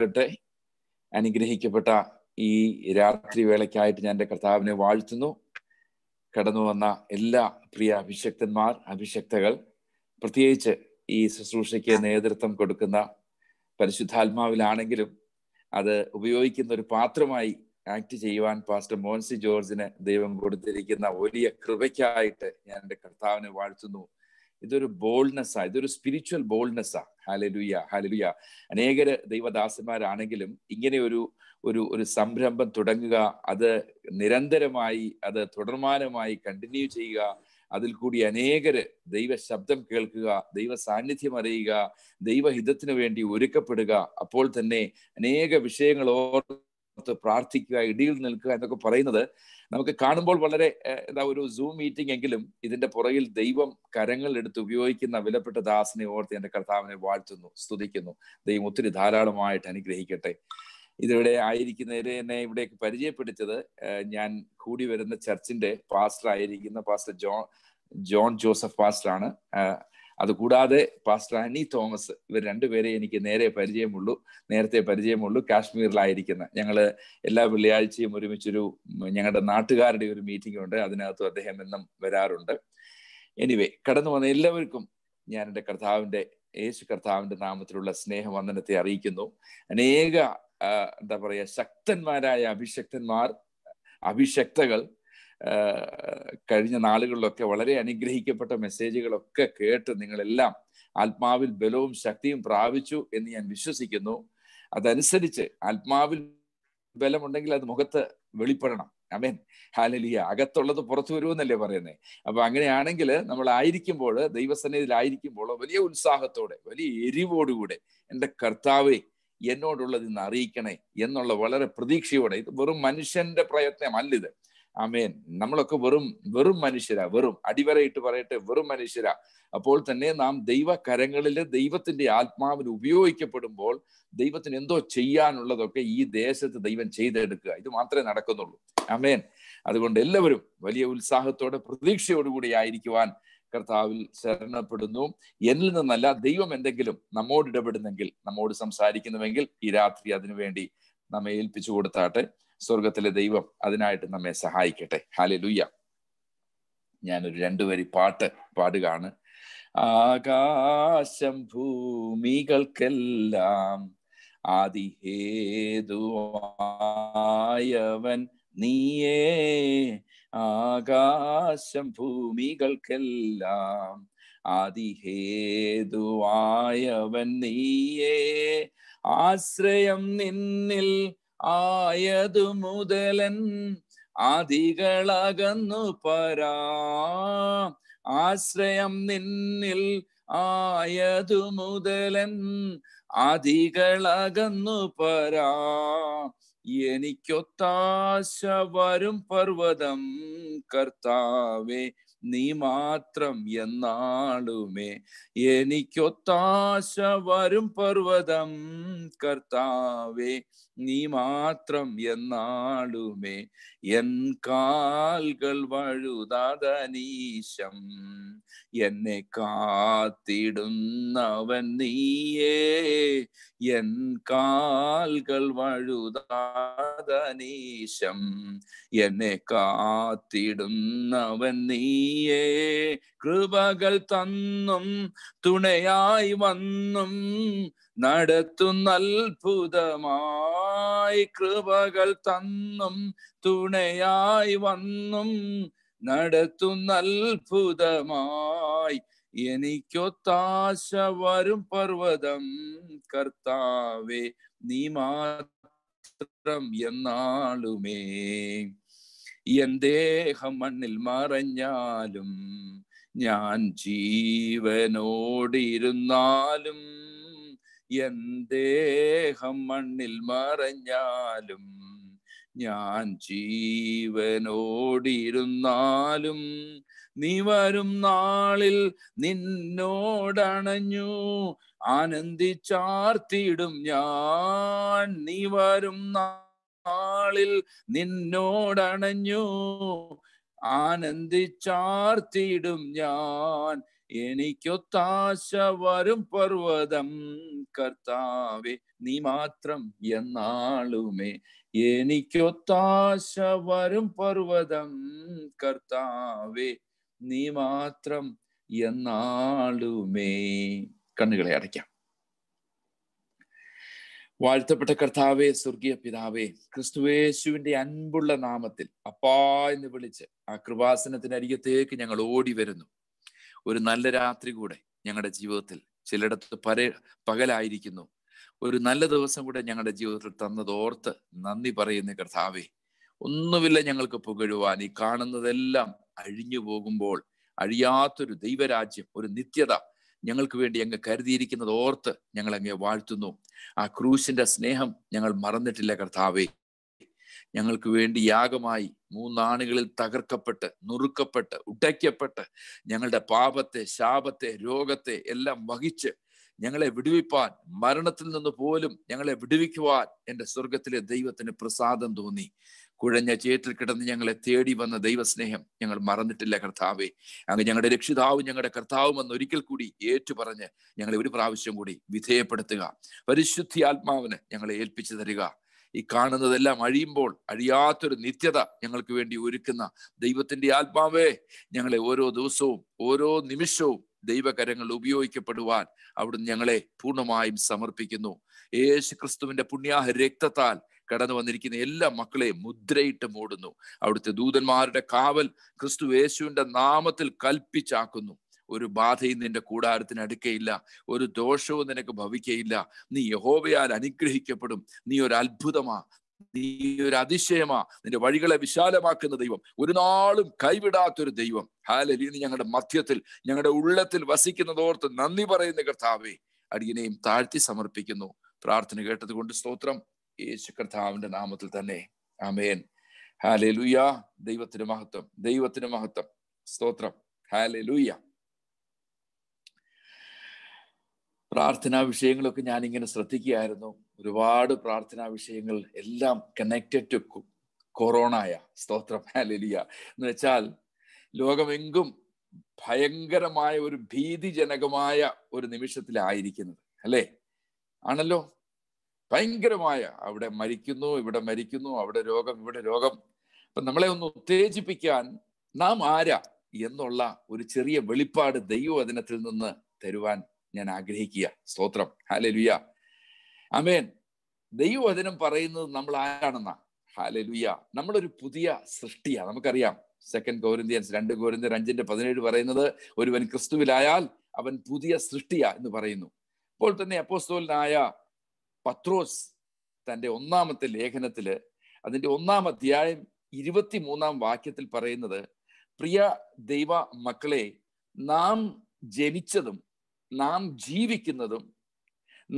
ആകട്ടെ അനുഗ്രഹിക്കപ്പെട്ട ഈ രാത്രി വേളയ്ക്കായിട്ട് ഞാൻ എൻ്റെ കർത്താവിനെ വാഴ്ത്തുന്നു കടന്നു വന്ന എല്ലാ പ്രിയ അഭിഷക്തന്മാർ അഭിഷക്തകൾ പ്രത്യേകിച്ച് ഈ ശുശ്രൂഷയ്ക്ക് നേതൃത്വം കൊടുക്കുന്ന പരിശുദ്ധാത്മാവിലാണെങ്കിലും അത് ഉപയോഗിക്കുന്ന ഒരു പാത്രമായി ആക്ട് ചെയ്യുവാൻ പാസ്റ്റർ മോൻസി ജോർജിന് ദൈവം കൊടുത്തിരിക്കുന്ന വലിയ കൃപയ്ക്കായിട്ട് ഞാൻ എൻ്റെ കർത്താവിനെ വാഴ്ത്തുന്നു ഇതൊരു ബോൾഡ്നെസ്സാ ഇതൊരു സ്പിരിച്വൽ ബോൾഡ്നെസ്സാ ഹാലലുയ ഹാലലുയ അനേകര് ദൈവദാസന്മാരാണെങ്കിലും ഇങ്ങനെ ഒരു ഒരു ഒരു സംരംഭം തുടങ്ങുക അത് നിരന്തരമായി അത് തുടർമാനമായി കണ്ടിന്യൂ ചെയ്യുക അതിൽ കൂടി അനേകര് ദൈവ ശബ്ദം കേൾക്കുക ദൈവ സാന്നിധ്യം അറിയുക ദൈവഹിതത്തിനു വേണ്ടി ഒരുക്കപ്പെടുക അപ്പോൾ തന്നെ അനേക വിഷയങ്ങൾ ഓർമ്മ പ്രാർത്ഥിക്കുക ഇടിയിൽ നിൽക്കുക എന്നൊക്കെ പറയുന്നത് നമുക്ക് കാണുമ്പോൾ വളരെ എന്താ ഒരു സൂം മീറ്റിംഗ് എങ്കിലും ഇതിന്റെ പുറകിൽ ദൈവം കരങ്ങൾ എടുത്ത് ഉപയോഗിക്കുന്ന വിലപ്പെട്ട ദാസിനെ ഓർത്ത് എൻ്റെ കർത്താവിനെ വാഴ്ത്തുന്നു സ്തുതിക്കുന്നു ദൈവം ഒത്തിരി ധാരാളമായിട്ട് അനുഗ്രഹിക്കട്ടെ ഇതിവിടെ ആയിരിക്കുന്നവരെ എന്നെ ഇവിടേക്ക് പരിചയപ്പെടുത്തിയത് ഞാൻ കൂടി വരുന്ന ചർച്ചിന്റെ പാസ്റ്റർ ആയിരിക്കുന്ന പാസ്റ്റർ ജോൺ ജോൺ ജോസഫ് പാസ്റ്റർ ആണ് അതുകൂടാതെ പാസ്റ്റർ ആനി തോമസ് ഇവർ രണ്ടുപേരെ എനിക്ക് നേരെ പരിചയമുള്ളൂ നേരത്തെ പരിചയമുള്ളൂ കാശ്മീരിലായിരിക്കുന്ന ഞങ്ങൾ എല്ലാ വെള്ളിയാഴ്ചയും ഒരുമിച്ചൊരു ഞങ്ങളുടെ നാട്ടുകാരുടെ ഒരു മീറ്റിംഗ് ഉണ്ട് അതിനകത്തും അദ്ദേഹം എന്നും വരാറുണ്ട് എനിവേ കടന്നു വന്ന എല്ലാവർക്കും ഞാൻ എൻ്റെ കർത്താവിൻ്റെ യേശു കർത്താവിൻ്റെ നാമത്തിലുള്ള സ്നേഹവന്ദനത്തെ അറിയിക്കുന്നു അനേക എന്താ പറയുക ശക്തന്മാരായ അഭിഷക്തന്മാർ അഭിഷക്തകൾ കഴിഞ്ഞ നാളുകളിലൊക്കെ വളരെ അനുഗ്രഹിക്കപ്പെട്ട മെസ്സേജുകളൊക്കെ കേട്ട് നിങ്ങളെല്ലാം ആത്മാവിൽ ബലവും ശക്തിയും പ്രാപിച്ചു എന്ന് ഞാൻ വിശ്വസിക്കുന്നു അതനുസരിച്ച് ആത്മാവിൽ ബലമുണ്ടെങ്കിൽ അത് മുഖത്ത് വെളിപ്പെടണം അമേൻ ഹാലലിയ അകത്തുള്ളത് പുറത്തു വരുമെന്നല്ലേ പറയുന്നത് അപ്പൊ അങ്ങനെയാണെങ്കിൽ നമ്മൾ ആയിരിക്കുമ്പോൾ ദൈവസന്നിധിയിലായിരിക്കുമ്പോൾ വലിയ ഉത്സാഹത്തോടെ വലിയ എരിവോടുകൂടെ എൻ്റെ കർത്താവെ എന്നോടുള്ളത് ഇന്ന് അറിയിക്കണേ എന്നുള്ള വളരെ പ്രതീക്ഷയോടെ ഇത് വെറും മനുഷ്യന്റെ പ്രയത്നമല്ല ഇത് ആമേൻ നമ്മളൊക്കെ വെറും വെറും മനുഷ്യരാ വെറും അടിവരയിട്ട് പറയട്ടെ വെറും മനുഷ്യരാ അപ്പോൾ തന്നെ നാം ദൈവ കരങ്ങളിൽ ദൈവത്തിന്റെ ആത്മാവിൽ ഉപയോഗിക്കപ്പെടുമ്പോൾ ദൈവത്തിന് എന്തോ ചെയ്യാനുള്ളതൊക്കെ ഈ ദേശത്ത് ദൈവം ചെയ്തെടുക്കുക ഇത് മാത്രമേ നടക്കുന്നുള്ളൂ ആമേൻ അതുകൊണ്ട് എല്ലാവരും വലിയ ഉത്സാഹത്തോടെ പ്രതീക്ഷയോടുകൂടി ആയിരിക്കുവാൻ കർത്താവിൽ ശരണപ്പെടുന്നു എന്നിൽ നിന്നല്ല ദൈവം എന്തെങ്കിലും നമ്മോട് ഇടപെടുന്നെങ്കിൽ നമ്മോട് സംസാരിക്കുന്നുവെങ്കിൽ ഈ രാത്രി അതിനുവേണ്ടി നമ്മെ ഏൽപ്പിച്ചു കൊടുത്താട്ടെ സ്വർഗത്തിലെ ദൈവം അതിനായിട്ട് നമ്മെ സഹായിക്കട്ടെ ഹാലി ലുയ്യ ഞാനൊരു രണ്ടുപേരി പാട്ട് പാടുകയാണ് ആകാശം ഭൂമികൾക്കെല്ലാം ആദിഹേതുവായവൻ നീയേ ആകാശം ഭൂമികൾക്കെല്ലാം ആദിഹേതുവായവൻ നീയേ ആശ്രയം നിന്നിൽ ആയതു മുതലൻ ആദികളകന്നു പരാ ആശ്രയം നിന്നിൽ ആയതു മുതലൻ ആദികളകന്നു പരാ എനിക്കൊത്താശ വരും പർവ്വതം കർത്താവേ നീ മാത്രം എന്നാളുമേ എനിക്കൊത്താശ വരും പർവ്വതം കർത്താവേ നീ മാത്രം എന്നാളുമേ എൻ കാൽകൾ വഴുതാതനീശം എന്നെ കാത്തിടുന്നവൻ നീയേ എൻ കാൽകൾ വഴുതാതനീശം എന്നെ കാത്തിടുന്നവൻ നീയേ കൃപകൾ തന്നും തുണയായി വന്നും നടത്തുന്ന അത്ഭുതമായി കൃപകൾ തന്നും തുണയായി വന്നും നടത്തുന്ന അത്ഭുതമായി എനിക്കൊത്താശ വരും പർവ്വതം കർത്താവേ നീ മാത്രം എന്നാളുമേ എൻ ദേഹം മണ്ണിൽ മറഞ്ഞാലും ഞാൻ ജീവനോടിരുന്നാലും എന്തേഹം മണ്ണിൽ മറഞ്ഞാലും ഞാൻ ജീവനോടിരുന്നാലും നീ വരും നാളിൽ നിന്നോടണഞ്ഞു ആനന്ദിച്ചാർത്തിയിടും ഞാൻ നീ വരും നാളിൽ നിന്നോടണഞ്ഞു ആനന്ദിച്ചാർത്തിയിടും ഞാൻ എനിക്കൊത്താശ വരും പർവ്വതം കർത്താവേ നീ മാത്രം എന്നാളുമേ എനിക്കൊത്താശ വരും പർവ്വതം കർത്താവേ നീ മാത്രം എന്നാളുമേ കണ്ണുകളെ അടയ്ക്കാം വാഴ്ത്തപ്പെട്ട കർത്താവേ സ്വർഗീയ പിതാവേ ക്രിസ്തുവേശുവിന്റെ അൻപുള്ള നാമത്തിൽ അപ്പാ എന്ന് വിളിച്ച് ആ കൃപാസനത്തിന് അരികത്തേക്ക് ഞങ്ങൾ ഓടി വരുന്നു ഒരു നല്ല രാത്രി കൂടെ ഞങ്ങളുടെ ജീവിതത്തിൽ ചിലയിടത്ത് പര പകലായിരിക്കുന്നു ഒരു നല്ല ദിവസം കൂടെ ഞങ്ങളുടെ ജീവിതത്തിൽ തന്നതോർത്ത് നന്ദി പറയുന്ന കർത്താവേ ഒന്നുമില്ല ഞങ്ങൾക്ക് പുകഴുവാൻ ഈ കാണുന്നതെല്ലാം അഴിഞ്ഞു പോകുമ്പോൾ അഴിയാത്തൊരു ദൈവരാജ്യം ഒരു നിത്യത ഞങ്ങൾക്ക് വേണ്ടി അങ്ങ് കരുതിയിരിക്കുന്നത് ഓർത്ത് ഞങ്ങൾ അങ്ങേ വാഴ്ത്തുന്നു ആ ക്രൂശിന്റെ സ്നേഹം ഞങ്ങൾ മറന്നിട്ടില്ല കർത്താവേ ഞങ്ങൾക്ക് വേണ്ടി യാഗമായി മൂന്നാണുകളിൽ തകർക്കപ്പെട്ട് നുറുക്കപ്പെട്ട് ഉടയ്ക്കപ്പെട്ട് ഞങ്ങളുടെ പാപത്തെ ശാപത്തെ രോഗത്തെ എല്ലാം വഹിച്ച് ഞങ്ങളെ വിടുവിപ്പാൻ മരണത്തിൽ നിന്ന് പോലും ഞങ്ങളെ വിടുവിക്കുവാൻ എൻ്റെ സ്വർഗത്തിലെ ദൈവത്തിന് പ്രസാദം തോന്നി കുഴഞ്ഞ ചേറ്റിൽ കിടന്ന് ഞങ്ങളെ തേടി വന്ന ദൈവസ്നേഹം ഞങ്ങൾ മറന്നിട്ടില്ല കർത്താവെ അങ്ങ് ഞങ്ങളുടെ രക്ഷിതാവും ഞങ്ങളുടെ കർത്താവും എന്ന് ഒരിക്കൽ കൂടി ഏറ്റുപറഞ്ഞ് ഞങ്ങളെ ഒരു പ്രാവശ്യം കൂടി വിധേയപ്പെടുത്തുക പരിശുദ്ധി ആത്മാവിന് ഞങ്ങളെ ഏൽപ്പിച്ചു തരിക ഈ കാണുന്നതെല്ലാം അഴിയുമ്പോൾ അഴിയാത്തൊരു നിത്യത ഞങ്ങൾക്ക് വേണ്ടി ഒരുക്കുന്ന ദൈവത്തിന്റെ ആത്മാവേ ഞങ്ങളെ ഓരോ ദിവസവും ഓരോ നിമിഷവും ദൈവകരങ്ങൾ ഉപയോഗിക്കപ്പെടുവാൻ അവിടുന്ന് ഞങ്ങളെ പൂർണ്ണമായും സമർപ്പിക്കുന്നു യേശു ക്രിസ്തുവിന്റെ പുണ്യാഹ രക്തത്താൽ കടന്നു വന്നിരിക്കുന്ന എല്ലാ മക്കളെയും മുദ്രയിട്ട് മൂടുന്നു അവിടുത്തെ ദൂതന്മാരുടെ കാവൽ ക്രിസ്തു യേശുവിന്റെ നാമത്തിൽ കൽപ്പിച്ചാക്കുന്നു ഒരു ബാധയും നിന്റെ കൂടാരത്തിന് അടുക്കയില്ല ഒരു ദോഷവും നിനക്ക് ഭവിക്കയില്ല നീ യഹോവയാൽ അനുഗ്രഹിക്കപ്പെടും നീ ഒരു അത്ഭുതമാ നീ ഒരു അതിശയമാ നിന്റെ വഴികളെ വിശാലമാക്കുന്ന ദൈവം ഒരു നാളും കൈവിടാത്തൊരു ദൈവം ഹാലലീന്ന് ഞങ്ങളുടെ മധ്യത്തിൽ ഞങ്ങളുടെ ഉള്ളത്തിൽ വസിക്കുന്നതോർത്ത് നന്ദി പറയുന്ന കർത്താവേ അടിയനെയും താഴ്ത്തി സമർപ്പിക്കുന്നു പ്രാർത്ഥന കേട്ടത് കൊണ്ട് സ്തോത്രം യേശു കർത്താവിന്റെ നാമത്തിൽ തന്നെ ആമേൻ ഹാലെ ലൂയ ദൈവത്തിന് മഹത്വം ദൈവത്തിന് മഹത്വം സ്തോത്രം ഹാലെ പ്രാർത്ഥനാ വിഷയങ്ങളൊക്കെ ഞാനിങ്ങനെ ശ്രദ്ധിക്കുകയായിരുന്നു ഒരുപാട് പ്രാർത്ഥനാ വിഷയങ്ങൾ എല്ലാം കണക്റ്റഡ് ടു കൊറോണയ സ്തോത്രം ഹാലലിയ എന്ന് വെച്ചാൽ ലോകമെങ്കും ഭയങ്കരമായ ഒരു ഭീതിജനകമായ ഒരു നിമിഷത്തിലായിരിക്കുന്നത് അല്ലേ ആണല്ലോ ഭയങ്കരമായ അവിടെ മരിക്കുന്നു ഇവിടെ മരിക്കുന്നു അവിടെ രോഗം ഇവിടെ രോഗം അപ്പൊ നമ്മളെ ഒന്ന് ഉത്തേജിപ്പിക്കാൻ നാം ആരാ എന്നുള്ള ഒരു ചെറിയ വെളിപ്പാട് ദൈവവചനത്തിൽ നിന്ന് തരുവാൻ ഞാൻ ആഗ്രഹിക്കുക സ്തോത്രം ഹാലലുയ അമേൻ ദൈവവചനം പറയുന്നത് നമ്മൾ ആരാണെന്നാ ഹാലലുയ നമ്മളൊരു പുതിയ സൃഷ്ടിയാണ് നമുക്കറിയാം സെക്കൻഡ് കോരിന്ത്യൻസ് രണ്ട് കോരിന്ത്യൻ അഞ്ചിന്റെ പതിനേഴ് പറയുന്നത് ഒരുവൻ ക്രിസ്തുവിലായാൽ അവൻ പുതിയ സൃഷ്ടിയാ എന്ന് പറയുന്നു അപ്പോൾ തന്നെ അപ്പോസ്തോലനായ പത്രോസ് തന്റെ ഒന്നാമത്തെ ലേഖനത്തില് അതിന്റെ ഒന്നാം അധ്യായം ഇരുപത്തി മൂന്നാം വാക്യത്തിൽ പറയുന്നത് പ്രിയ ദൈവ മക്കളെ നാം ജനിച്ചതും നാം ജീവിക്കുന്നതും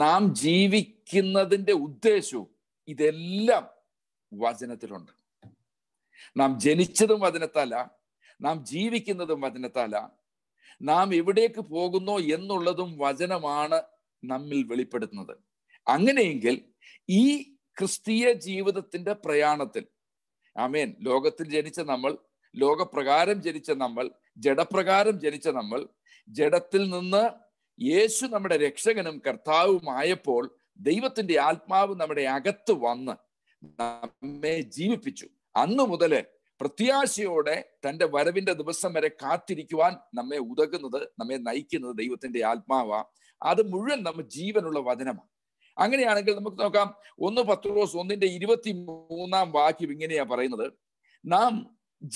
നാം ജീവിക്കുന്നതിൻ്റെ ഉദ്ദേശവും ഇതെല്ലാം വചനത്തിലുണ്ട് നാം ജനിച്ചതും വചനത്താല നാം ജീവിക്കുന്നതും വചനത്താല നാം എവിടേക്ക് പോകുന്നോ എന്നുള്ളതും വചനമാണ് നമ്മിൽ വെളിപ്പെടുത്തുന്നത് അങ്ങനെയെങ്കിൽ ഈ ക്രിസ്തീയ ജീവിതത്തിന്റെ പ്രയാണത്തിൽ ആമേൻ ലോകത്തിൽ ജനിച്ച നമ്മൾ ലോകപ്രകാരം ജനിച്ച നമ്മൾ ജഡപ്രകാരം ജനിച്ച നമ്മൾ ജഡത്തിൽ നിന്ന് യേശു നമ്മുടെ രക്ഷകനും കർത്താവുമായപ്പോൾ ദൈവത്തിന്റെ ആത്മാവ് നമ്മുടെ അകത്ത് വന്ന് നമ്മെ ജീവിപ്പിച്ചു അന്നു മുതല് പ്രത്യാശയോടെ തന്റെ വരവിന്റെ ദിവസം വരെ കാത്തിരിക്കുവാൻ നമ്മെ ഉതകുന്നത് നമ്മെ നയിക്കുന്നത് ദൈവത്തിന്റെ ആത്മാവാ അത് മുഴുവൻ നമ്മൾ ജീവനുള്ള വചനമാണ് അങ്ങനെയാണെങ്കിൽ നമുക്ക് നോക്കാം ഒന്ന് പത്രോസ് ഒന്നിന്റെ ഇരുപത്തി മൂന്നാം വാക്യം ഇങ്ങനെയാ പറയുന്നത് നാം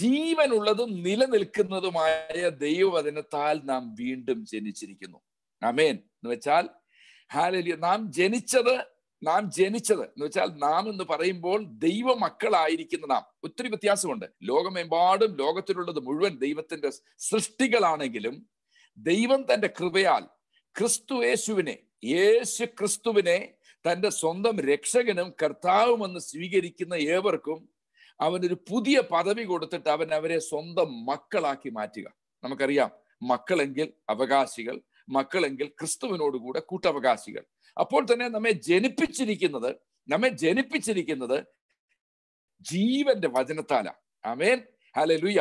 ജീവനുള്ളതും നിലനിൽക്കുന്നതുമായ ദൈവവചനത്താൽ നാം വീണ്ടും ജനിച്ചിരിക്കുന്നു അമേൻ എന്ന് വെച്ചാൽ ഹാലലിയ നാം ജനിച്ചത് നാം ജനിച്ചത് എന്ന് വെച്ചാൽ നാം എന്ന് പറയുമ്പോൾ ദൈവ മക്കളായിരിക്കുന്ന നാം ഒത്തിരി വ്യത്യാസമുണ്ട് ലോകമെമ്പാടും ലോകത്തിലുള്ളത് മുഴുവൻ ദൈവത്തിന്റെ സൃഷ്ടികളാണെങ്കിലും ദൈവം തന്റെ കൃപയാൽ ക്രിസ്തു യേശുവിനെ യേശു ക്രിസ്തുവിനെ തന്റെ സ്വന്തം രക്ഷകനും കർത്താവുമെന്ന് സ്വീകരിക്കുന്ന ഏവർക്കും അവനൊരു പുതിയ പദവി കൊടുത്തിട്ട് അവൻ അവരെ സ്വന്തം മക്കളാക്കി മാറ്റുക നമുക്കറിയാം മക്കളെങ്കിൽ അവകാശികൾ മക്കളെങ്കിൽ ക്രിസ്തുവിനോടുകൂടെ കൂട്ടവകാശികൾ അപ്പോൾ തന്നെ നമ്മെ ജനിപ്പിച്ചിരിക്കുന്നത് നമ്മെ ജനിപ്പിച്ചിരിക്കുന്നത് ജീവന്റെ വചനത്താലാണ് അമേൻ ഹലെ ലുയ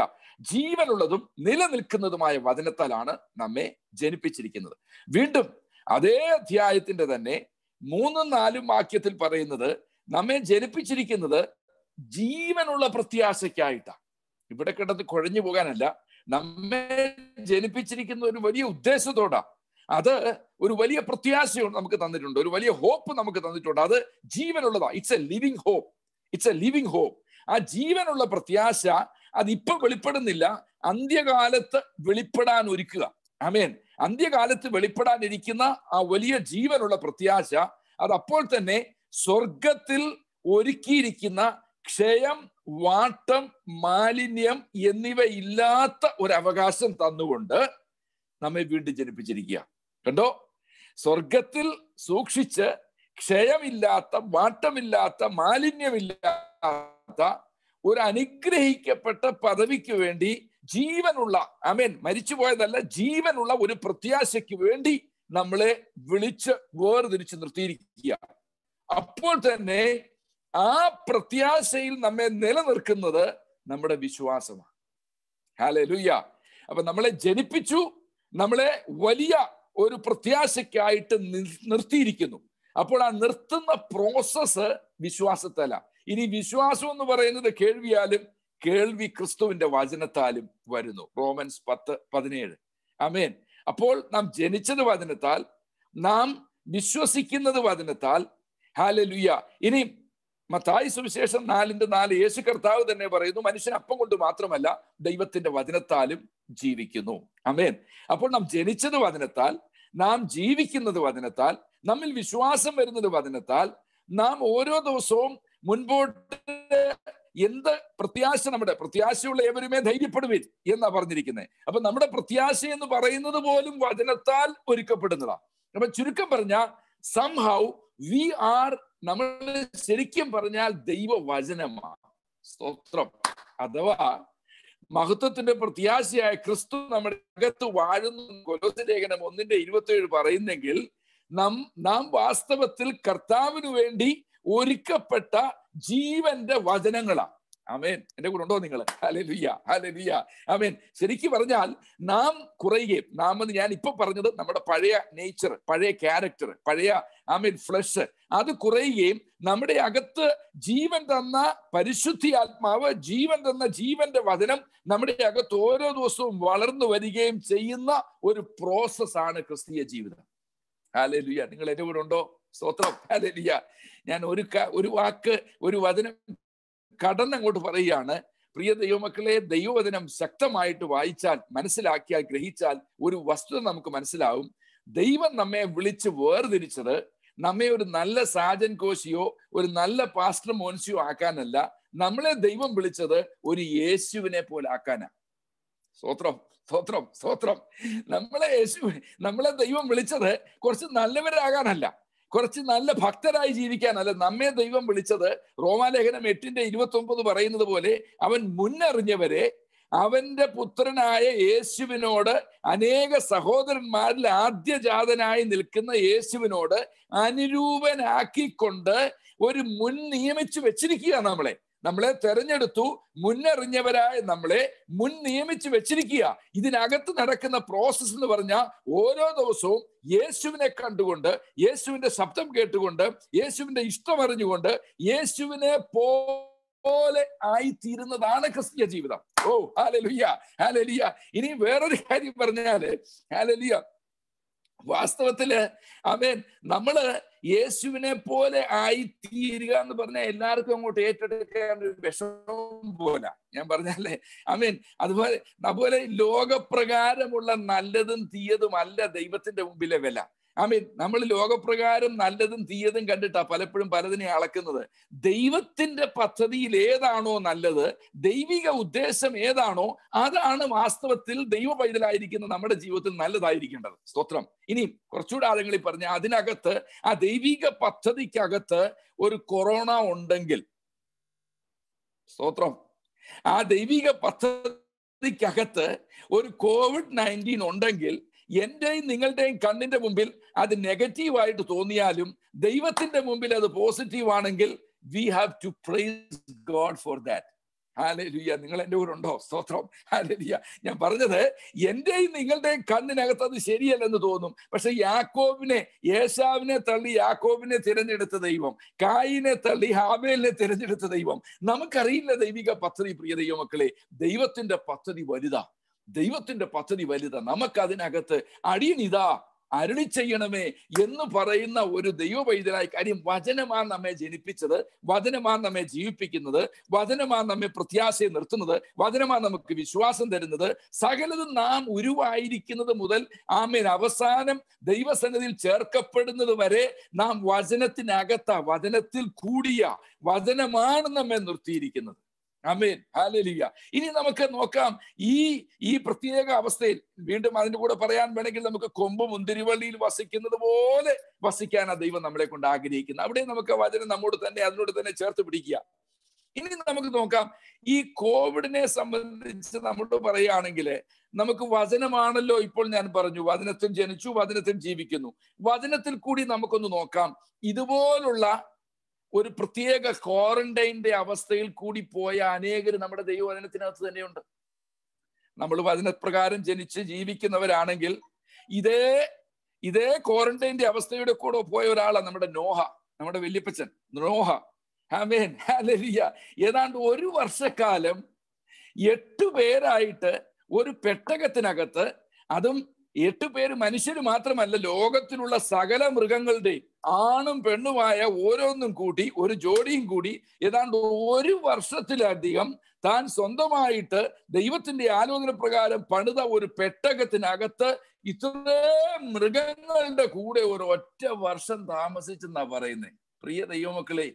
ജീവനുള്ളതും നിലനിൽക്കുന്നതുമായ വചനത്താലാണ് നമ്മെ ജനിപ്പിച്ചിരിക്കുന്നത് വീണ്ടും അതേ അധ്യായത്തിന്റെ തന്നെ മൂന്നും നാലും വാക്യത്തിൽ പറയുന്നത് നമ്മെ ജനിപ്പിച്ചിരിക്കുന്നത് ജീവനുള്ള പ്രത്യാശയ്ക്കായിട്ടാണ് ഇവിടെ കിടന്ന് കുഴഞ്ഞു പോകാനല്ല നമ്മെ ജനിപ്പിച്ചിരിക്കുന്ന ഒരു വലിയ ഉദ്ദേശത്തോടാ അത് ഒരു വലിയ പ്രത്യാശ നമുക്ക് തന്നിട്ടുണ്ട് ഒരു വലിയ ഹോപ്പ് നമുക്ക് തന്നിട്ടുണ്ട് അത് ജീവനുള്ളതാ it's a living hope it's a living hope ആ ജീവനുള്ള പ്രത്യാശ അതിപ്പോ വെളിപ്പെടുന്നില്ല അന്ത്യകാലത്ത് വെളിപ്പെടാൻ ഒരുക്കുക അമേൻ അന്ത്യകാലത്ത് വെളിപ്പെടാനിരിക്കുന്ന ആ വലിയ ജീവനുള്ള പ്രത്യാശ അത് അപ്പോൾ തന്നെ സ്വർഗത്തിൽ ഒരുക്കിയിരിക്കുന്ന ക്ഷയം വാട്ടം മാലിന്യം എന്നിവ ഇല്ലാത്ത ഒരു അവകാശം തന്നുകൊണ്ട് നമ്മെ വീണ്ടും ജനിപ്പിച്ചിരിക്കുക കണ്ടോ സ്വർഗത്തിൽ സൂക്ഷിച്ച് ക്ഷയമില്ലാത്ത വാട്ടമില്ലാത്ത മാലിന്യമില്ലാത്ത ഒരു അനുഗ്രഹിക്കപ്പെട്ട പദവിക്ക് വേണ്ടി ജീവനുള്ള മരിച്ചു മരിച്ചുപോയതല്ല ജീവനുള്ള ഒരു പ്രത്യാശയ്ക്ക് വേണ്ടി നമ്മളെ വിളിച്ച് വേർതിരിച്ച് നിർത്തിയിരിക്കുക അപ്പോൾ തന്നെ ആ പ്രത്യാശയിൽ നമ്മെ നിലനിർക്കുന്നത് നമ്മുടെ വിശ്വാസമാണ് ഹാലെ ലുയ്യ അപ്പൊ നമ്മളെ ജനിപ്പിച്ചു നമ്മളെ വലിയ ഒരു പ്രത്യാശയ്ക്കായിട്ട് നിർത്തിയിരിക്കുന്നു അപ്പോൾ ആ നിർത്തുന്ന പ്രോസസ്സ് വിശ്വാസത്തല ഇനി വിശ്വാസം എന്ന് പറയുന്നത് കേൾവിയാലും കേൾവി ക്രിസ്തുവിന്റെ വചനത്താലും വരുന്നു റോമൻസ് പത്ത് പതിനേഴ് അമേൻ അപ്പോൾ നാം ജനിച്ചത് വചനത്താൽ നാം വിശ്വസിക്കുന്നത് വചനത്താൽ ഹാലലുയ്യ ഇനി മത്തായി സുവിശേഷം നാലിന്റെ നാല് യേശു കർത്താവ് തന്നെ പറയുന്നു മനുഷ്യൻ അപ്പം കൊണ്ട് മാത്രമല്ല ദൈവത്തിന്റെ വചനത്താലും ജീവിക്കുന്നു അമേൻ അപ്പോൾ നാം ജനിച്ചത് വചനത്താൽ നാം ജീവിക്കുന്നത് വചനത്താൽ നമ്മിൽ വിശ്വാസം വരുന്നത് വചനത്താൽ നാം ഓരോ ദിവസവും മുൻപോട്ട് എന്ത് പ്രത്യാശ നമ്മുടെ പ്രത്യാശയുള്ള ഏവരുമേ ധൈര്യപ്പെടുവിൽ എന്നാ പറഞ്ഞിരിക്കുന്നത് അപ്പൊ നമ്മുടെ പ്രത്യാശ എന്ന് പറയുന്നത് പോലും വചനത്താൽ ഒരുക്കപ്പെടുന്നതാണ് അപ്പൊ ചുരുക്കം പറഞ്ഞ സംഹൗ വി ആർ നമ്മൾ ശരിക്കും പറഞ്ഞാൽ ദൈവവചനമാണ് സ്തോത്രം അഥവാ മഹത്വത്തിന്റെ പ്രത്യാശയായ ക്രിസ്തു നമ്മുടെ അകത്ത് വാഴുന്ന കൊലോസ് ലേഖനം ഒന്നിന്റെ ഇരുപത്തിയേഴ് പറയുന്നെങ്കിൽ നാം നാം വാസ്തവത്തിൽ കർത്താവിനു വേണ്ടി ഒരുക്കപ്പെട്ട ജീവന്റെ വചനങ്ങളാണ് ആമേൻ എന്റെ കൂടെ ഉണ്ടോ നിങ്ങൾ ഹലലുയ്യ ഹലലുയ്യ ആമേൻ ശരിക്കും പറഞ്ഞാൽ നാം കുറയുകയും നാം എന്ന് ഞാൻ ഇപ്പൊ പറഞ്ഞത് നമ്മുടെ പഴയ നേച്ചർ പഴയ ക്യാരക്ടർ പഴയ ആമേൻ ഫ്ലഷ് അത് കുറയുകയും നമ്മുടെ അകത്ത് ജീവൻ തന്ന പരിശുദ്ധി ആത്മാവ് ജീവൻ തന്ന ജീവന്റെ വചനം നമ്മുടെ അകത്ത് ഓരോ ദിവസവും വളർന്നു വരികയും ചെയ്യുന്ന ഒരു പ്രോസസ് ആണ് ക്രിസ്തീയ ജീവിതം ഹാലലുയ്യ നിങ്ങൾ എന്റെ കൂടെ ഉണ്ടോ സ്തോത്രം ഹാലലുയ്യ ഞാൻ ഒരു ഒരു വാക്ക് ഒരു വചനം അങ്ങോട്ട് പറയുകയാണ് പ്രിയ ദൈവമക്കളെ ദൈവവചനം ശക്തമായിട്ട് വായിച്ചാൽ മനസ്സിലാക്കിയാൽ ഗ്രഹിച്ചാൽ ഒരു വസ്തുത നമുക്ക് മനസ്സിലാവും ദൈവം നമ്മെ വിളിച്ച് വേർതിരിച്ചത് നമ്മെ ഒരു നല്ല സാജൻ കോശിയോ ഒരു നല്ല പാസ്റ്റർ മോൻസിയോ ആക്കാനല്ല നമ്മളെ ദൈവം വിളിച്ചത് ഒരു യേശുവിനെ പോലെ ആക്കാനാ സ്തോത്രം സ്തോത്രം സ്തോത്രം നമ്മളെ യേശു നമ്മളെ ദൈവം വിളിച്ചത് കുറച്ച് നല്ലവരാകാനല്ല കുറച്ച് നല്ല ഭക്തരായി ജീവിക്കാനല്ല നമ്മെ ദൈവം വിളിച്ചത് റോമാലേഖനം എട്ടിന്റെ ഇരുപത്തി ഒമ്പത് പറയുന്നത് പോലെ അവൻ മുന്നറിഞ്ഞവരെ അവന്റെ പുത്രനായ യേശുവിനോട് അനേക സഹോദരന്മാരിൽ ആദ്യജാതനായി നിൽക്കുന്ന യേശുവിനോട് അനുരൂപനാക്കിക്കൊണ്ട് ഒരു മുൻ നിയമിച്ചു വെച്ചിരിക്കുകയാണ് നമ്മളെ നമ്മളെ തെരഞ്ഞെടുത്തു മുന്നറിഞ്ഞവരായ നമ്മളെ മുൻ നിയമിച്ചു വെച്ചിരിക്കുക ഇതിനകത്ത് നടക്കുന്ന പ്രോസസ്സ് എന്ന് പറഞ്ഞാൽ ഓരോ ദിവസവും യേശുവിനെ കണ്ടുകൊണ്ട് യേശുവിന്റെ ശബ്ദം കേട്ടുകൊണ്ട് യേശുവിന്റെ ഇഷ്ടം അറിഞ്ഞുകൊണ്ട് യേശുവിനെ പോ പോലെ ആയിത്തീരുന്നതാണ് ക്രിസ്തീയ ജീവിതം ഓ ഹാലലിയ ഹാലലിയ ഇനി വേറൊരു കാര്യം പറഞ്ഞാല് ഹാലലിയ വാസ്തവത്തില് അമേൻ നമ്മള് യേശുവിനെ പോലെ ആയി തീരുക എന്ന് പറഞ്ഞാൽ എല്ലാവർക്കും അങ്ങോട്ട് ഏറ്റെടുക്കാൻ ഒരു വിഷമം പോലെ ഞാൻ പറഞ്ഞല്ലേ അമീൻ അതുപോലെ അതുപോലെ ലോകപ്രകാരമുള്ള നല്ലതും തീയതും അല്ല ദൈവത്തിന്റെ മുമ്പിലെ വില ഐ മീൻ നമ്മൾ ലോകപ്രകാരം നല്ലതും തീയതും കണ്ടിട്ടാ പലപ്പോഴും പലതിനെ അളക്കുന്നത് ദൈവത്തിന്റെ പദ്ധതിയിൽ ഏതാണോ നല്ലത് ദൈവിക ഉദ്ദേശം ഏതാണോ അതാണ് വാസ്തവത്തിൽ ദൈവ പൈതലായിരിക്കുന്ന നമ്മുടെ ജീവിതത്തിൽ നല്ലതായിരിക്കേണ്ടത് സ്തോത്രം ഇനി കുറച്ചുകൂടെ ആളുകളിൽ പറഞ്ഞ അതിനകത്ത് ആ ദൈവിക പദ്ധതിക്കകത്ത് ഒരു കൊറോണ ഉണ്ടെങ്കിൽ സ്തോത്രം ആ ദൈവിക പദ്ധതിക്കകത്ത് ഒരു കോവിഡ് നയൻറ്റീൻ ഉണ്ടെങ്കിൽ എൻ്റെയും നിങ്ങളുടെയും കണ്ണിന്റെ മുമ്പിൽ അത് നെഗറ്റീവായിട്ട് തോന്നിയാലും ദൈവത്തിന്റെ മുമ്പിൽ അത് പോസിറ്റീവ് ആണെങ്കിൽ we have to praise God for that hallelujah നിങ്ങൾ എൻ്റെ കൂടെ ഉണ്ടോ സ്തോത്രം ഹാലലിയ ഞാൻ പറഞ്ഞത് എൻ്റെയും നിങ്ങളുടെയും കണ്ണിനകത്ത് അത് ശരിയല്ലെന്ന് തോന്നും പക്ഷെ യാക്കോബിനെ യേശാവിനെ തള്ളി യാക്കോബിനെ തിരഞ്ഞെടുത്ത ദൈവം കായിനെ തള്ളി ഹാബേലിനെ തിരഞ്ഞെടുത്ത ദൈവം നമുക്കറിയില്ല ദൈവിക പദ്ധതി പ്രിയ ദൈവമക്കളെ ദൈവത്തിന്റെ പദ്ധതി വലുതാണ് ദൈവത്തിന്റെ പദ്ധതി വലുത് അതിനകത്ത് അടിയനിതാ അരുളി ചെയ്യണമേ എന്ന് പറയുന്ന ഒരു ദൈവ പൈതലായി കാര്യം വചനമാണ് നമ്മെ ജനിപ്പിച്ചത് വചനമാണ് നമ്മെ ജീവിപ്പിക്കുന്നത് വചനമാണ് നമ്മെ പ്രത്യാശയെ നിർത്തുന്നത് വചനമാണ് നമുക്ക് വിശ്വാസം തരുന്നത് സകലതും നാം ഉരുവായിരിക്കുന്നത് മുതൽ ആമേൻ അവസാനം ദൈവസന്നിധിയിൽ ചേർക്കപ്പെടുന്നത് വരെ നാം വചനത്തിനകത്ത വചനത്തിൽ കൂടിയ വചനമാണ് നമ്മെ നിർത്തിയിരിക്കുന്നത് അമേൻ ഹാലലിയ ഇനി നമുക്ക് നോക്കാം ഈ ഈ പ്രത്യേക അവസ്ഥയിൽ വീണ്ടും അതിൻ്റെ കൂടെ പറയാൻ വേണമെങ്കിൽ നമുക്ക് കൊമ്പ് മുന്തിരിവള്ളിയിൽ വസിക്കുന്നത് പോലെ ആ ദൈവം നമ്മളെ കൊണ്ട് ആഗ്രഹിക്കുന്നു അവിടെ നമുക്ക് വചനം നമ്മോട് തന്നെ അതിനോട് തന്നെ ചേർത്ത് പിടിക്കുക ഇനി നമുക്ക് നോക്കാം ഈ കോവിഡിനെ സംബന്ധിച്ച് നമ്മളോട് പറയുകയാണെങ്കിൽ നമുക്ക് വചനമാണല്ലോ ഇപ്പോൾ ഞാൻ പറഞ്ഞു വചനത്തിൽ ജനിച്ചു വചനത്തിൽ ജീവിക്കുന്നു വചനത്തിൽ കൂടി നമുക്കൊന്ന് നോക്കാം ഇതുപോലുള്ള ഒരു പ്രത്യേക ക്വാറന്റൈൻ്റെ അവസ്ഥയിൽ കൂടി പോയ അനേകർ നമ്മുടെ ദൈവവചനത്തിനകത്ത് തന്നെയുണ്ട് നമ്മൾ വചനപ്രകാരം ജനിച്ച് ജീവിക്കുന്നവരാണെങ്കിൽ ഇതേ ഇതേ ക്വാറന്റൈൻ്റെ അവസ്ഥയുടെ കൂടെ പോയ ഒരാളാണ് നമ്മുടെ നോഹ നമ്മുടെ വല്യപ്പച്ചൻ നോഹ ഹാമേൻ ഹാലലിയ ഏതാണ്ട് ഒരു വർഷക്കാലം എട്ട് പേരായിട്ട് ഒരു പെട്ടകത്തിനകത്ത് അതും എട്ട് പേര് മനുഷ്യർ മാത്രമല്ല ലോകത്തിലുള്ള സകല മൃഗങ്ങളുടെയും ആണും പെണ്ണുമായ ഓരോന്നും കൂട്ടി ഒരു ജോഡിയും കൂടി ഏതാണ്ട് ഒരു വർഷത്തിലധികം താൻ സ്വന്തമായിട്ട് ദൈവത്തിന്റെ ആലോചന പ്രകാരം പണിത ഒരു പെട്ടകത്തിനകത്ത് ഇത്ര മൃഗങ്ങളുടെ കൂടെ ഒരു ഒറ്റ വർഷം താമസിച്ചെന്നാ പറയുന്നത് പ്രിയ ദൈവമക്കളെ